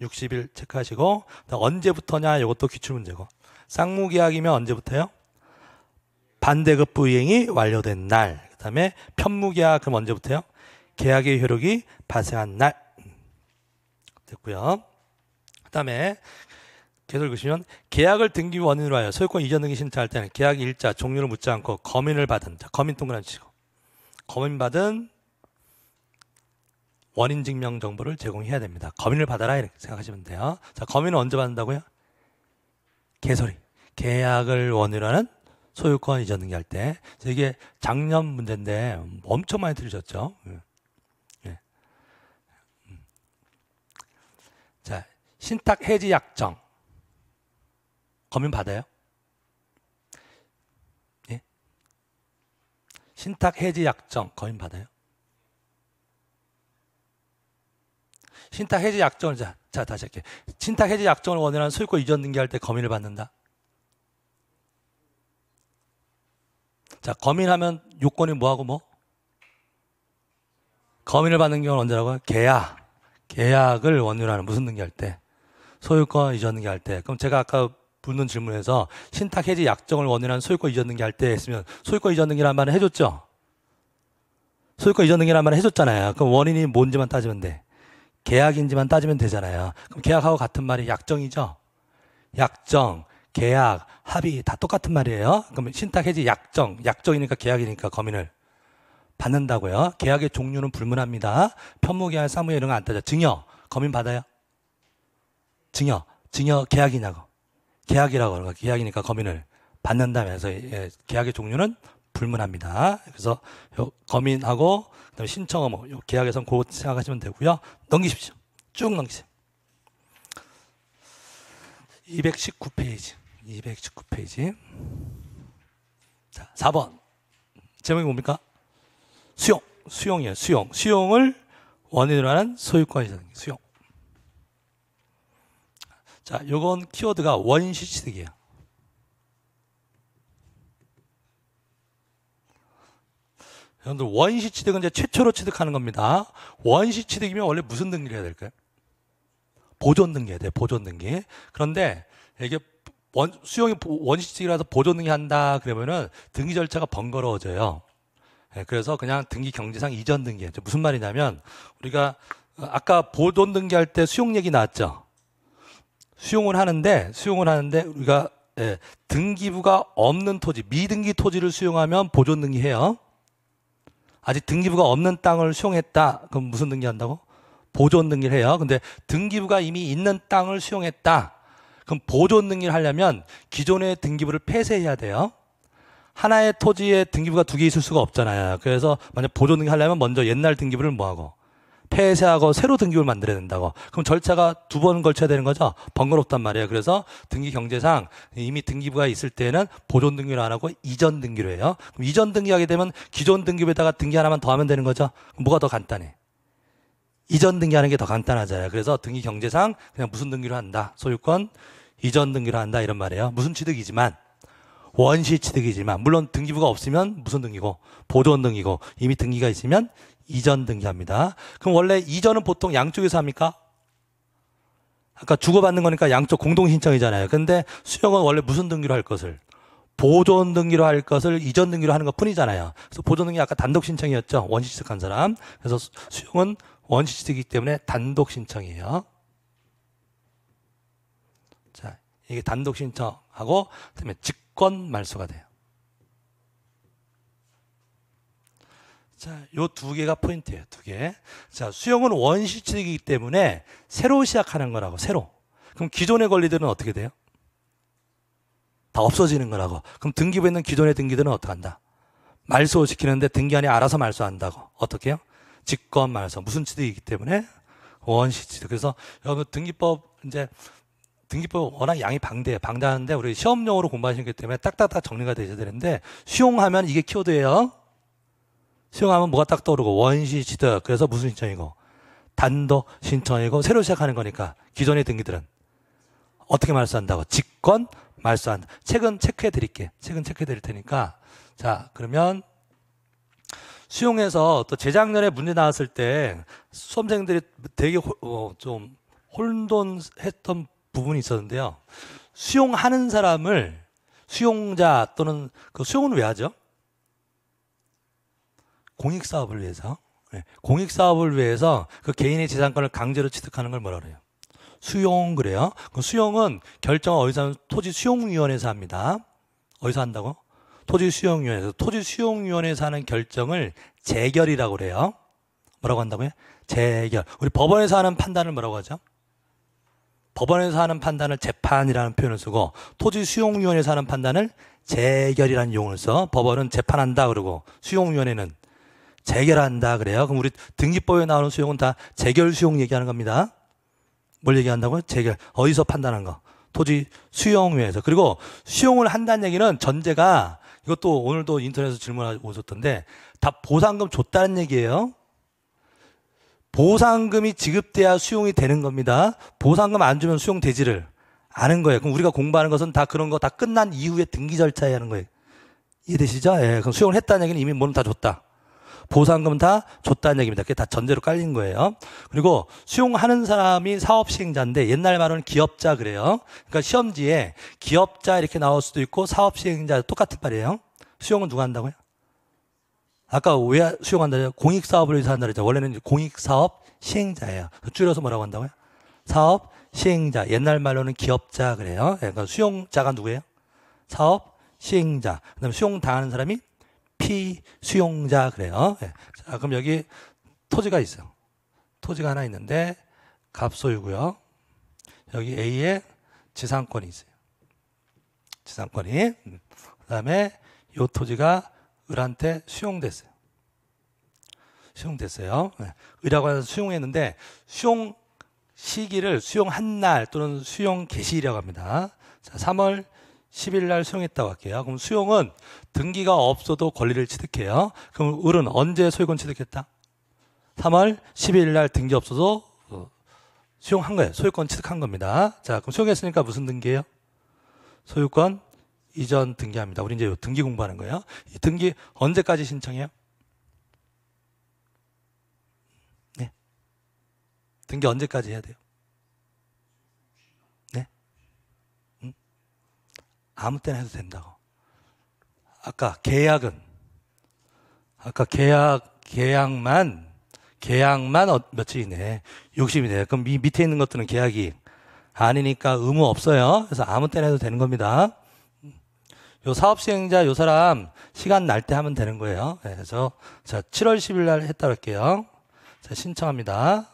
Speaker 1: 60일 체크하시고 언제부터냐 이것도 기출 문제고 쌍무 계약이면 언제부터요? 반대급 부행이 이 완료된 날 다음에 편무계약 그럼 언제부터요? 계약의 효력이 발생한 날 됐고요. 그다음에 계속 보시면 계약을 등기 원인으로 하여 소유권 이전 등기 신청할 때는 계약 일자 종류를 묻지 않고 검인을 받은 자 검인 동그란 치고 검인 받은 원인 증명 정보를 제공해야 됩니다. 검인을 받아라 이렇게 생각하시면 돼요. 자, 검인은 언제 받는다고요? 개소리. 계약을 원으로 인 하는 소유권 이전 등기할 때. 그 이게 작년 문제인데 엄청 많이 들으셨죠? 예. 예. 음. 자, 신탁 해지 약정. 검인 받아요? 예? 신탁 해지 약정 검인 받아요? 신탁 해지 약정을 자, 자 다시 할게. 신탁 해지 약정을 원하는 소유권 이전 등기할 때 검인을 받는다. 자, 거민하면 요건이 뭐하고 뭐? 거민을 받는 경우는 언제라고요? 계약. 계약을 원유로 하는 무슨 등기할 때? 소유권 이전 등기할 때. 그럼 제가 아까 묻는 질문에서 신탁 해지 약정을 원유로 하는 소유권 이전 등기할 때 했으면 소유권 이전 등기란 말을 해줬죠? 소유권 이전 등기란 말을 해줬잖아요. 그럼 원인이 뭔지만 따지면 돼. 계약인지만 따지면 되잖아요. 그럼 계약하고 같은 말이 약정이죠? 약정. 계약, 합의 다 똑같은 말이에요. 그럼 신탁 해지 약정, 약정이니까 계약이니까 거민을 받는다고요. 계약의 종류는 불문합니다. 편무계약 사무계 이런 거 안 따져. 증여, 거민 받아요? 증여, 증여 계약이냐고. 계약이라고 그런 그러니까 거. 계약이니까 거민을 받는다면서 예, 계약의 종류는 불문합니다. 그래서 요 검인하고 그다음에 신청 업무 요 계약에선 그거 생각하시면 되고요. 넘기십시오. 쭉 넘기세요. 219페이지. 219페이지. 자, 4번. 제목이 뭡니까? 수용. 수용이에요, 수용. 수용을 원인으로 하는 소유권이라는 게 수용. 자, 요건 키워드가 원시취득이에요. 여러분들, 원시취득은 이제 최초로 취득하는 겁니다. 원시취득이면 원래 무슨 등기를 해야 될까요? 보존 등기해야 돼, 보존 등기. 그런데 이게 원, 수용이 원시적이라서 보존등기한다 그러면은 등기 절차가 번거로워져요. 예, 그래서 그냥 등기 경제상 이전 등기. 무슨 말이냐면 우리가 어, 아까 보존 등기할 때 수용 얘기 나왔죠. 수용을 하는데 수용을 하는데 우리가 예, 등기부가 없는 토지, 미등기 토지를 수용하면 보존 등기해요. 아직 등기부가 없는 땅을 수용했다. 그럼 무슨 등기한다고? 보존 등기를 해요. 근데 등기부가 이미 있는 땅을 수용했다. 그럼 보존 등기를 하려면 기존의 등기부를 폐쇄해야 돼요. 하나의 토지에 등기부가 두 개 있을 수가 없잖아요. 그래서 만약 보존 등기 하려면 먼저 옛날 등기부를 뭐하고 폐쇄하고 새로 등기부를 만들어야 된다고. 그럼 절차가 두 번 걸쳐야 되는 거죠. 번거롭단 말이에요. 그래서 등기 경제상 이미 등기부가 있을 때는 보존 등기를 안 하고 이전 등기로 해요. 그럼 이전 등기하게 되면 기존 등기부에다가 등기 하나만 더 하면 되는 거죠. 뭐가 더 간단해? 이전 등기하는 게 더 간단하잖아요. 그래서 등기 경제상 그냥 무슨 등기로 한다. 소유권 이전 등기로 한다 이런 말이에요. 무슨 취득이지만 원시 취득이지만 물론 등기부가 없으면 무슨 등기고 보존 등기고 이미 등기가 있으면 이전 등기합니다. 그럼 원래 이전은 보통 양쪽에서 합니까? 아까 주고받는 거니까 양쪽 공동 신청이잖아요. 근데 수용은 원래 무슨 등기로 할 것을 보존 등기로 할 것을 이전 등기로 하는 것 뿐이잖아요. 그래서 보존 등기 아까 단독 신청이었죠. 원시 취득한 사람. 그래서 수용은 원시지기 때문에 단독 신청이에요. 자, 이게 단독 신청하고 그다음에 직권 말소가 돼요. 자, 요 두 개가 포인트예요. 두 개. 자, 수용은 원시지득이기 때문에 새로 시작하는 거라고 새로. 그럼 기존의 권리들은 어떻게 돼요? 다 없어지는 거라고. 그럼 등기부에 있는 기존의 등기들은 어떻게 한다? 말소 시키는데 등기안이 알아서 말소한다고. 어떻게 해요? 직권 말서 해 무슨 취득이기 때문에 원시 취득. 그래서 여러분 등기법 이제 등기법 워낙 양이 방대해 방대한데 우리 시험용으로 공부하시기 때문에 딱딱딱 정리가 되셔야 되는데 수용하면 이게 키워드예요. 수용하면 뭐가 딱 떠오르고 원시 취득. 그래서 무슨 신청이고 단독 신청이고 새로 시작하는 거니까 기존의 등기들은 어떻게 말소한다고 직권 말소한다. 책은 체크해 드릴게. 책은 체크해 드릴 테니까 자 그러면 수용해서 또 재작년에 문제 나왔을 때 수험생들이 되게 어, 좀 혼돈했던 부분이 있었는데요. 수용하는 사람을 수용자 또는 그 수용은 왜 하죠? 공익 사업을 위해서 네. 공익 사업을 위해서 그 개인의 재산권을 강제로 취득하는 걸 뭐라 그래요? 수용 그래요. 그 수용은 결정을 어디서 하면 토지 수용위원회에서 합니다. 어디서 한다고? 토지수용위원회에서 토지수용위원회에서 하는 결정을 재결이라고 그래요. 뭐라고 한다고요? 재결. 우리 법원에서 하는 판단을 뭐라고 하죠? 법원에서 하는 판단을 재판이라는 표현을 쓰고 토지수용위원회에서 하는 판단을 재결이라는 용어를 써. 법원은 재판한다 그러고 수용위원회는 재결한다 그래요. 그럼 우리 등기법에 나오는 수용은 다 재결 수용 얘기하는 겁니다. 뭘 얘기한다고요? 재결. 어디서 판단한 거? 토지 수용위에서. 그리고 수용을 한다는 얘기는 전제가 이것도 오늘도 인터넷에서 질문 오셨던데 다 보상금 줬다는 얘기예요. 보상금이 지급돼야 수용이 되는 겁니다. 보상금 안 주면 수용되지를 않은 거예요. 그럼 우리가 공부하는 것은 다 그런 거 다 끝난 이후에 등기 절차에 하는 거예요. 이해되시죠? 예. 그럼 수용을 했다는 얘기는 이미 뭐는 다 줬다. 보상금 다 줬다는 얘기입니다. 그게 다 전제로 깔린 거예요. 그리고 수용하는 사람이 사업 시행자인데 옛날 말로는 기업자 그래요. 그러니까 시험지에 기업자 이렇게 나올 수도 있고 사업 시행자 똑같은 말이에요. 수용은 누가 한다고요? 아까 왜 수용한다냐? 공익사업을 위해서 한다 그랬죠. 원래는 공익사업 시행자예요. 줄여서 뭐라고 한다고요? 사업 시행자. 옛날 말로는 기업자 그래요. 그러니까 수용자가 누구예요? 사업 시행자. 그다음에 수용당하는 사람이 P 수용자 그래요. 예. 자, 그럼 여기 토지가 있어요. 토지가 하나 있는데 갑소유고요. 여기 A의 지상권이 있어요. 지상권이. 그다음에 요 토지가 을한테 수용됐어요. 수용됐어요. 의라고 예. 수용했는데 수용 시기를 수용한 날 또는 수용 개시라고 합니다. 자, 3월 10일 날 수용했다고 할게요. 그럼 수용은 등기가 없어도 권리를 취득해요. 그럼 을은 언제 소유권 취득했다? 3월 12일 날 등기 없어도 어, 수용한 거예요. 소유권 취득한 겁니다. 자, 그럼 수용했으니까 무슨 등기예요? 소유권 이전 등기합니다. 우리 이제 등기 공부하는 거예요. 이 등기 언제까지 신청해요? 네. 등기 언제까지 해야 돼요? 아무 때나 해도 된다고. 아까 계약은 아까 계약 계약만 계약만 어, 며칠 이내 60일 이내 그럼 이 밑에 있는 것들은 계약이 아니니까 의무 없어요. 그래서 아무 때나 해도 되는 겁니다. 요 사업 시행자 요 사람 시간 날 때 하면 되는 거예요. 네, 그래서 자 7월 10일 날 했다 고 할게요. 자 신청합니다.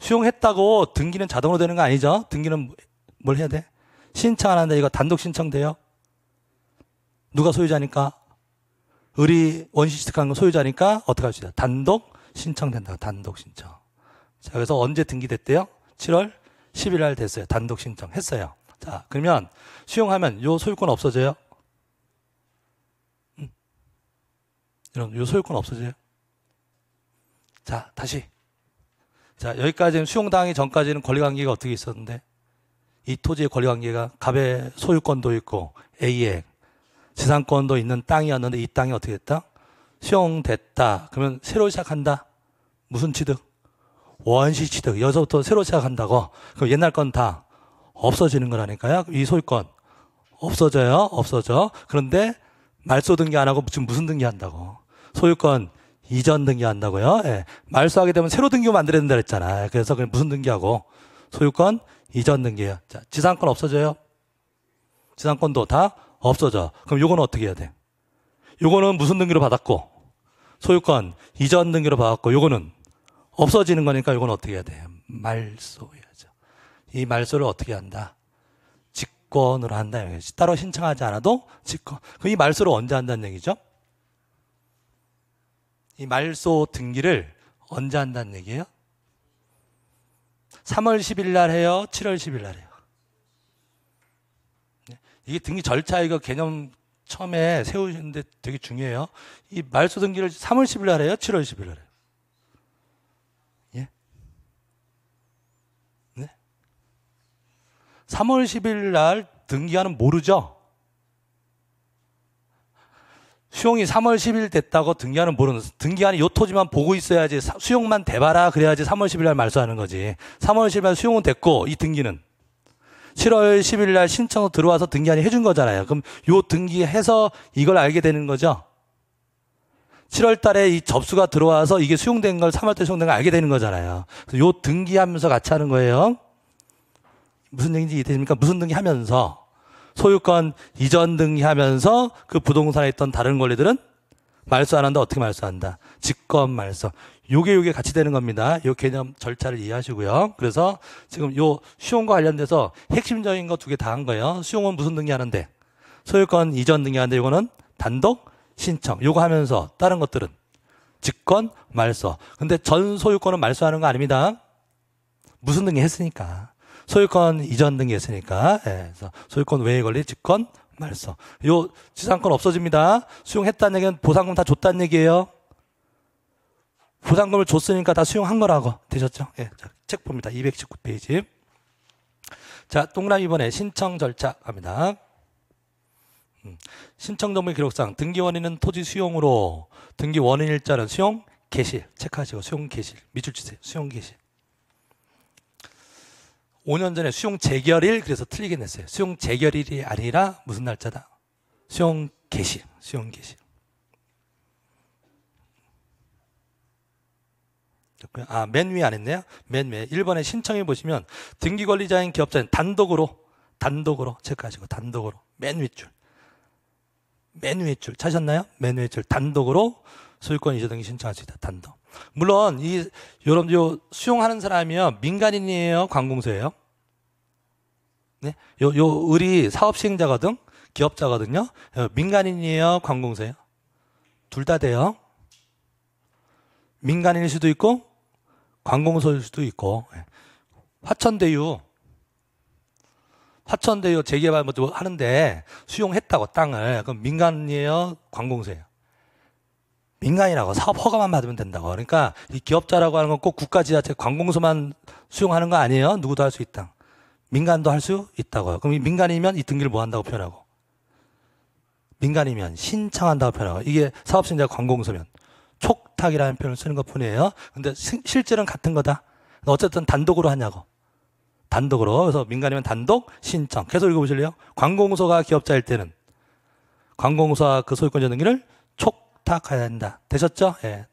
Speaker 1: 수용했다고 등기는 자동으로 되는 거 아니죠? 등기는 뭘 해야 돼? 신청 안 하는데 이거 단독 신청돼요? 누가 소유자니까? 우리 원시득한건 소유자니까 어떻게 할 수 있다? 단독 신청된다. 단독 신청. 자, 그래서 언제 등기됐대요? 7월 10일 날 됐어요. 단독 신청했어요. 자, 그러면 수용하면 요 소유권 없어져요? 음. 이런 요 소유권 없어져요? 자, 다시. 자, 여기까지는 수용당하기 전까지는 권리관계가 어떻게 있었는데? 이 토지의 권리 관계가 갑의 소유권도 있고 A의 재산권도 있는 땅이었는데 이 땅이 어떻게 됐다? 수용됐다. 그러면 새로 시작한다. 무슨 취득? 원시 취득. 여기서부터 새로 시작한다고. 그럼 옛날 건 다 없어지는 거라니까요. 이 소유권 없어져요. 없어져. 그런데 말소 등기 안 하고 지금 무슨 등기 한다고. 소유권 이전 등기한다고요. 예. 말소하게 되면 새로 등기 만들어야 된다 그랬잖아. 그래서 그냥 무슨 등기하고 소유권 이전 등기예요. 자, 지상권 없어져요? 지상권도 다 없어져. 그럼 요거는 어떻게 해야 돼? 요거는 무슨 등기로 받았고 소유권 이전 등기로 받았고 요거는 없어지는 거니까 요건 어떻게 해야 돼? 말소해야죠. 이 말소를 어떻게 한다? 직권으로 한다 얘기지. 따로 신청하지 않아도 직권. 그럼 이 말소를 언제 한다는 얘기죠? 이 말소 등기를 언제 한다는 얘기예요? 3월 10일 날 해요? 7월 10일 날 해요? 네. 이게 등기 절차 이거 개념 처음에 세우는데 되게 중요해요. 이 말소 등기를 3월 10일 날 해요? 7월 10일 날 해요? 예? 네? 3월 10일 날 등기하는 모르죠? 수용이 3월 10일 됐다고 등기하는 모르는 등기하는 요 토지만 보고 있어야지 수용만 돼봐라 그래야지 3월 10일 날 말소하는 거지 3월 10일 날 수용은 됐고 이 등기는 7월 10일 날 신청서 들어와서 등기하니 해준 거잖아요 그럼 요 등기해서 이걸 알게 되는 거죠 7월 달에 이 접수가 들어와서 이게 수용된 걸 3월 달 수용된 걸 알게 되는 거잖아요 그래서 요 등기하면서 같이 하는 거예요 무슨 얘기인지 이해됩니까? 무슨 등기하면서 소유권 이전 등이하면서그 부동산에 있던 다른 권리들은 말소 안 한다. 어떻게 말소한다? 직권 말소. 요게 요게 같이 되는 겁니다. 요 개념 절차를 이해하시고요. 그래서 지금 요 수용과 관련돼서 핵심적인 거 두 개 다 한 거예요. 수용은 무슨 등이하는데 소유권 이전 등이하는데 요거는 단독 신청. 요거 하면서 다른 것들은 직권 말소. 근데 전 소유권은 말소하는 거 아닙니다. 무슨 등이 했으니까. 소유권 이전 등이 있으니까 예, 그래서 소유권 외의 권리, 직권, 말소. 요 지상권 없어집니다. 수용했다는 얘기는 보상금 다 줬다는 얘기예요. 보상금을 줬으니까 다 수용한 거라고 되셨죠? 예, 자, 책 봅니다. 219페이지. 자, 동그라미 이번에 신청 절차 갑니다. 음, 신청 정보 기록상 등기 원인은 토지 수용으로 등기 원인 일자는 수용 개시 체크하시고 수용 개시 밑줄 치세요. 수용 개시 5년 전에 수용 재결일 그래서 틀리게 냈어요. 수용 재결일이 아니라 무슨 날짜다? 수용 개시, 수용 개시. 아, 맨 위에 안 했네요. 맨 위에 1번에 신청해 보시면 등기 관리자인 기업자는 단독으로 단독으로 체크하시고 단독으로 맨 윗줄. 맨 위에 줄 찾으셨나요? 맨 위에 줄 단독으로 소유권 이전 등기 신청할 수 있다. 단독. 물론 이 여러분 요 수용하는 사람이요 민간인이에요 관공서예요. 네, 요요 을이 사업 시행자거든 기업자거든요. 민간인이에요 관공서예요. 둘 다 돼요. 민간인일 수도 있고 관공서일 수도 있고 예. 화천대유 화천대유 재개발 뭐 하는데 수용했다고 땅을 그럼 민간이에요 관공서예요. 민간이라고 사업 허가만 받으면 된다고. 그러니까 이 기업자라고 하는 건 꼭 국가 지자체 관공서만 수용하는 거 아니에요. 누구도 할 수 있다. 민간도 할 수 있다고요. 그럼 이 민간이면 이 등기를 뭐 한다고 표현하고 민간이면 신청한다고 표현하고 이게 사업신자 관공서면 촉탁이라는 표현을 쓰는 것 뿐이에요. 근데 시, 실질는 같은 거다. 어쨌든 단독으로 하냐고. 단독으로. 그래서 민간이면 단독 신청. 계속 읽어보실래요? 관공서가 기업자일 때는 관공서와 그 소유권자 등기를 촉 부탁해야 된다. 되셨죠? 예.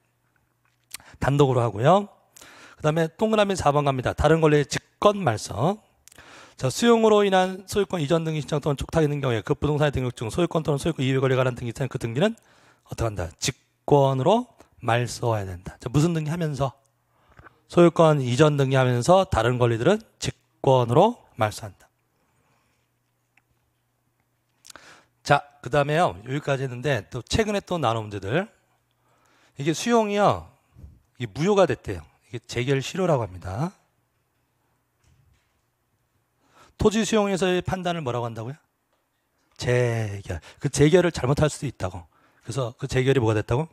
Speaker 1: 단독으로 하고요. 그 다음에 동그라미 4번 갑니다. 다른 권리의 직권 말소 자, 수용으로 인한 소유권 이전 등기 신청 또는 촉탁 이 있는 경우에 그 부동산의 등록증, 소유권 또는 소유권 이외 권리에 관한 등기 있다면 그 등기는 어떻게 한다? 직권으로 말소해야 된다. 자, 무슨 등기 하면서? 소유권 이전 등기 하면서 다른 권리들은 직권으로 말소한다. 자, 그 다음에요. 여기까지 했는데 또 최근에 또나눈 문제들. 이게 수용이요. 이게 무효가 됐대요. 이게 재결 실효라고 합니다. 토지 수용에서의 판단을 뭐라고 한다고요? 재결. 그 재결을 잘못할 수도 있다고. 그래서 그 재결이 뭐가 됐다고?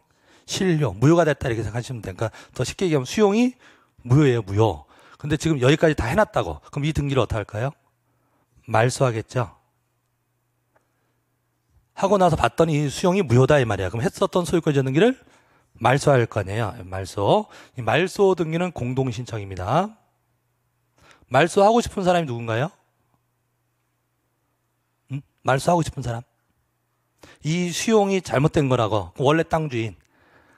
Speaker 1: 실효, 무효가 됐다 이렇게 생각하시면 니요 그러니까 더 쉽게 얘기하면 수용이 무효예요, 무효. 근데 지금 여기까지 다 해놨다고. 그럼 이 등기를 어떻게 할까요? 말소하겠죠. 하고 나서 봤더니 수용이 무효다 이 말이야. 그럼 했었던 소유권 전등기를 말소할 거 아니에요. 말소. 이 말소 등기는 공동 신청입니다. 말소하고 싶은 사람이 누군가요? 음? 말소하고 싶은 사람? 이 수용이 잘못된 거라고 원래 땅 주인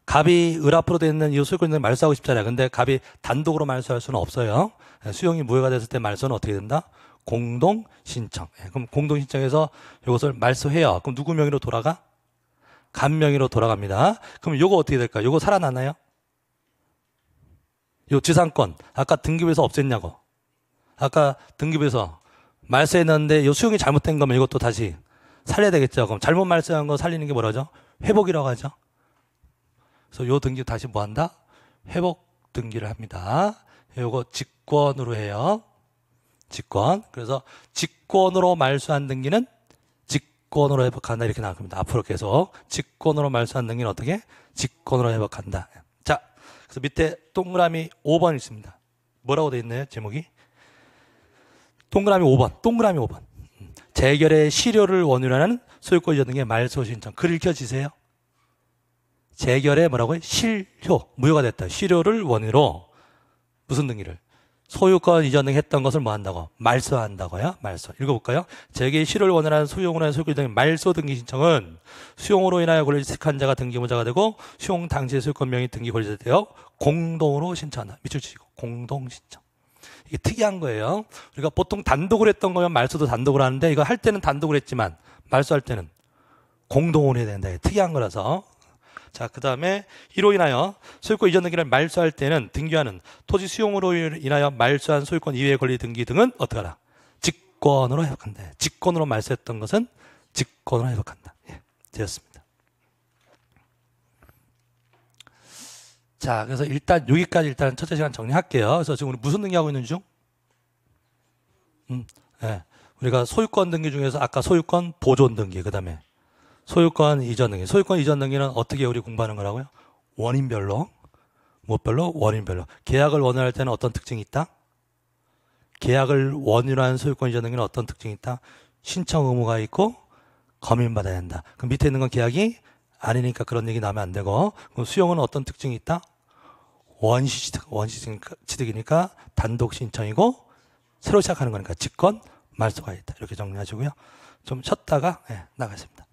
Speaker 1: 갑이 을앞으로 되 있는 이 소유권을 말소하고 싶잖아요. 근데 갑이 단독으로 말소할 수는 없어요. 수용이 무효가 됐을 때 말소는 어떻게 된다? 공동 신청. 예, 그럼 공동 신청에서 이것을 말소해요. 그럼 누구 명의로 돌아가? 간 명의로 돌아갑니다. 그럼 이거 어떻게 될까요? 이거 살아나나요? 요 지상권 아까 등급에서 없앴냐고. 아까 등급에서 말소했는데 요 수용이 잘못된 거면 이것도 다시 살려야 되겠죠. 그럼 잘못 말소한 거 살리는 게 뭐라죠? 회복이라고 하죠. 그래서 요 등기 다시 뭐 한다? 회복 등기를 합니다. 요거 직권으로 해요. 직권. 그래서 직권으로 말소한 등기는 직권으로 회복한다 이렇게 나올 겁니다. 앞으로 계속 직권으로 말소한 등기는 어떻게? 직권으로 회복한다. 자, 그래서 밑에 동그라미 5번 있습니다. 뭐라고 돼 있나요? 제목이? 동그라미 5번. 동그라미 5번. 재결의 실효를 원유로 하는 소유권자 이 등의 말소 신청. 글 읽혀지세요? 재결의 뭐라고요? 실효. 무효가 됐다. 실효를 원유로 무슨 등기를? 소유권 이전 등 했던 것을 뭐 한다고? 말소한다고요? 말소. 읽어볼까요? 제게 의 실효를 원하는 소유용으로 소유권 등의 말소 등기 신청은 수용으로 인하여 권리를 이한 자가 등기부자가 되고 수용 당시의 소유권명이 등기 권리자 되어 공동으로 신청한다. 밑줄 치고 공동 신청. 이게 특이한 거예요. 우리가 보통 단독을 했던 거면 말소도 단독을 하는데 이거 할 때는 단독을 했지만 말소할 때는 공동으로 해야 된다. 특이한 거라서 자, 그 다음에 이로 인하여 소유권 이전 등기를 말소할 때는 등기하는 토지 수용으로 인하여 말소한 소유권 이외의 권리 등기 등은 어떡 하라? 직권으로 해석한다. 직권으로 말소했던 것은 직권으로 해석한다. 예, 되었습니다. 자, 그래서 일단 여기까지 일단 첫째 시간 정리할게요. 그래서 지금 우리 무슨 등기하고 있는 중? 음, 예. 우리가 소유권 등기 중에서 아까 소유권 보존 등기, 그 다음에 소유권 이전 등기. 소유권 이전 등기는 어떻게 우리 공부하는 거라고요? 원인별로, 무엇별로? 원인별로. 계약을 원으할 때는 어떤 특징이 있다? 계약을 원으로 한 소유권 이전 등기는 어떤 특징이 있다? 신청 의무가 있고 검인받아야 한다. 그럼 밑에 있는 건 계약이 아니니까 그런 얘기 나면 안 되고 그럼 수용은 어떤 특징이 있다? 원시 지득 원시 지득이니까 단독 신청이고 새로 시작하는 거니까 직권 말소가 있다. 이렇게 정리하시고요. 좀 쉬었다가 네, 나가겠습니다.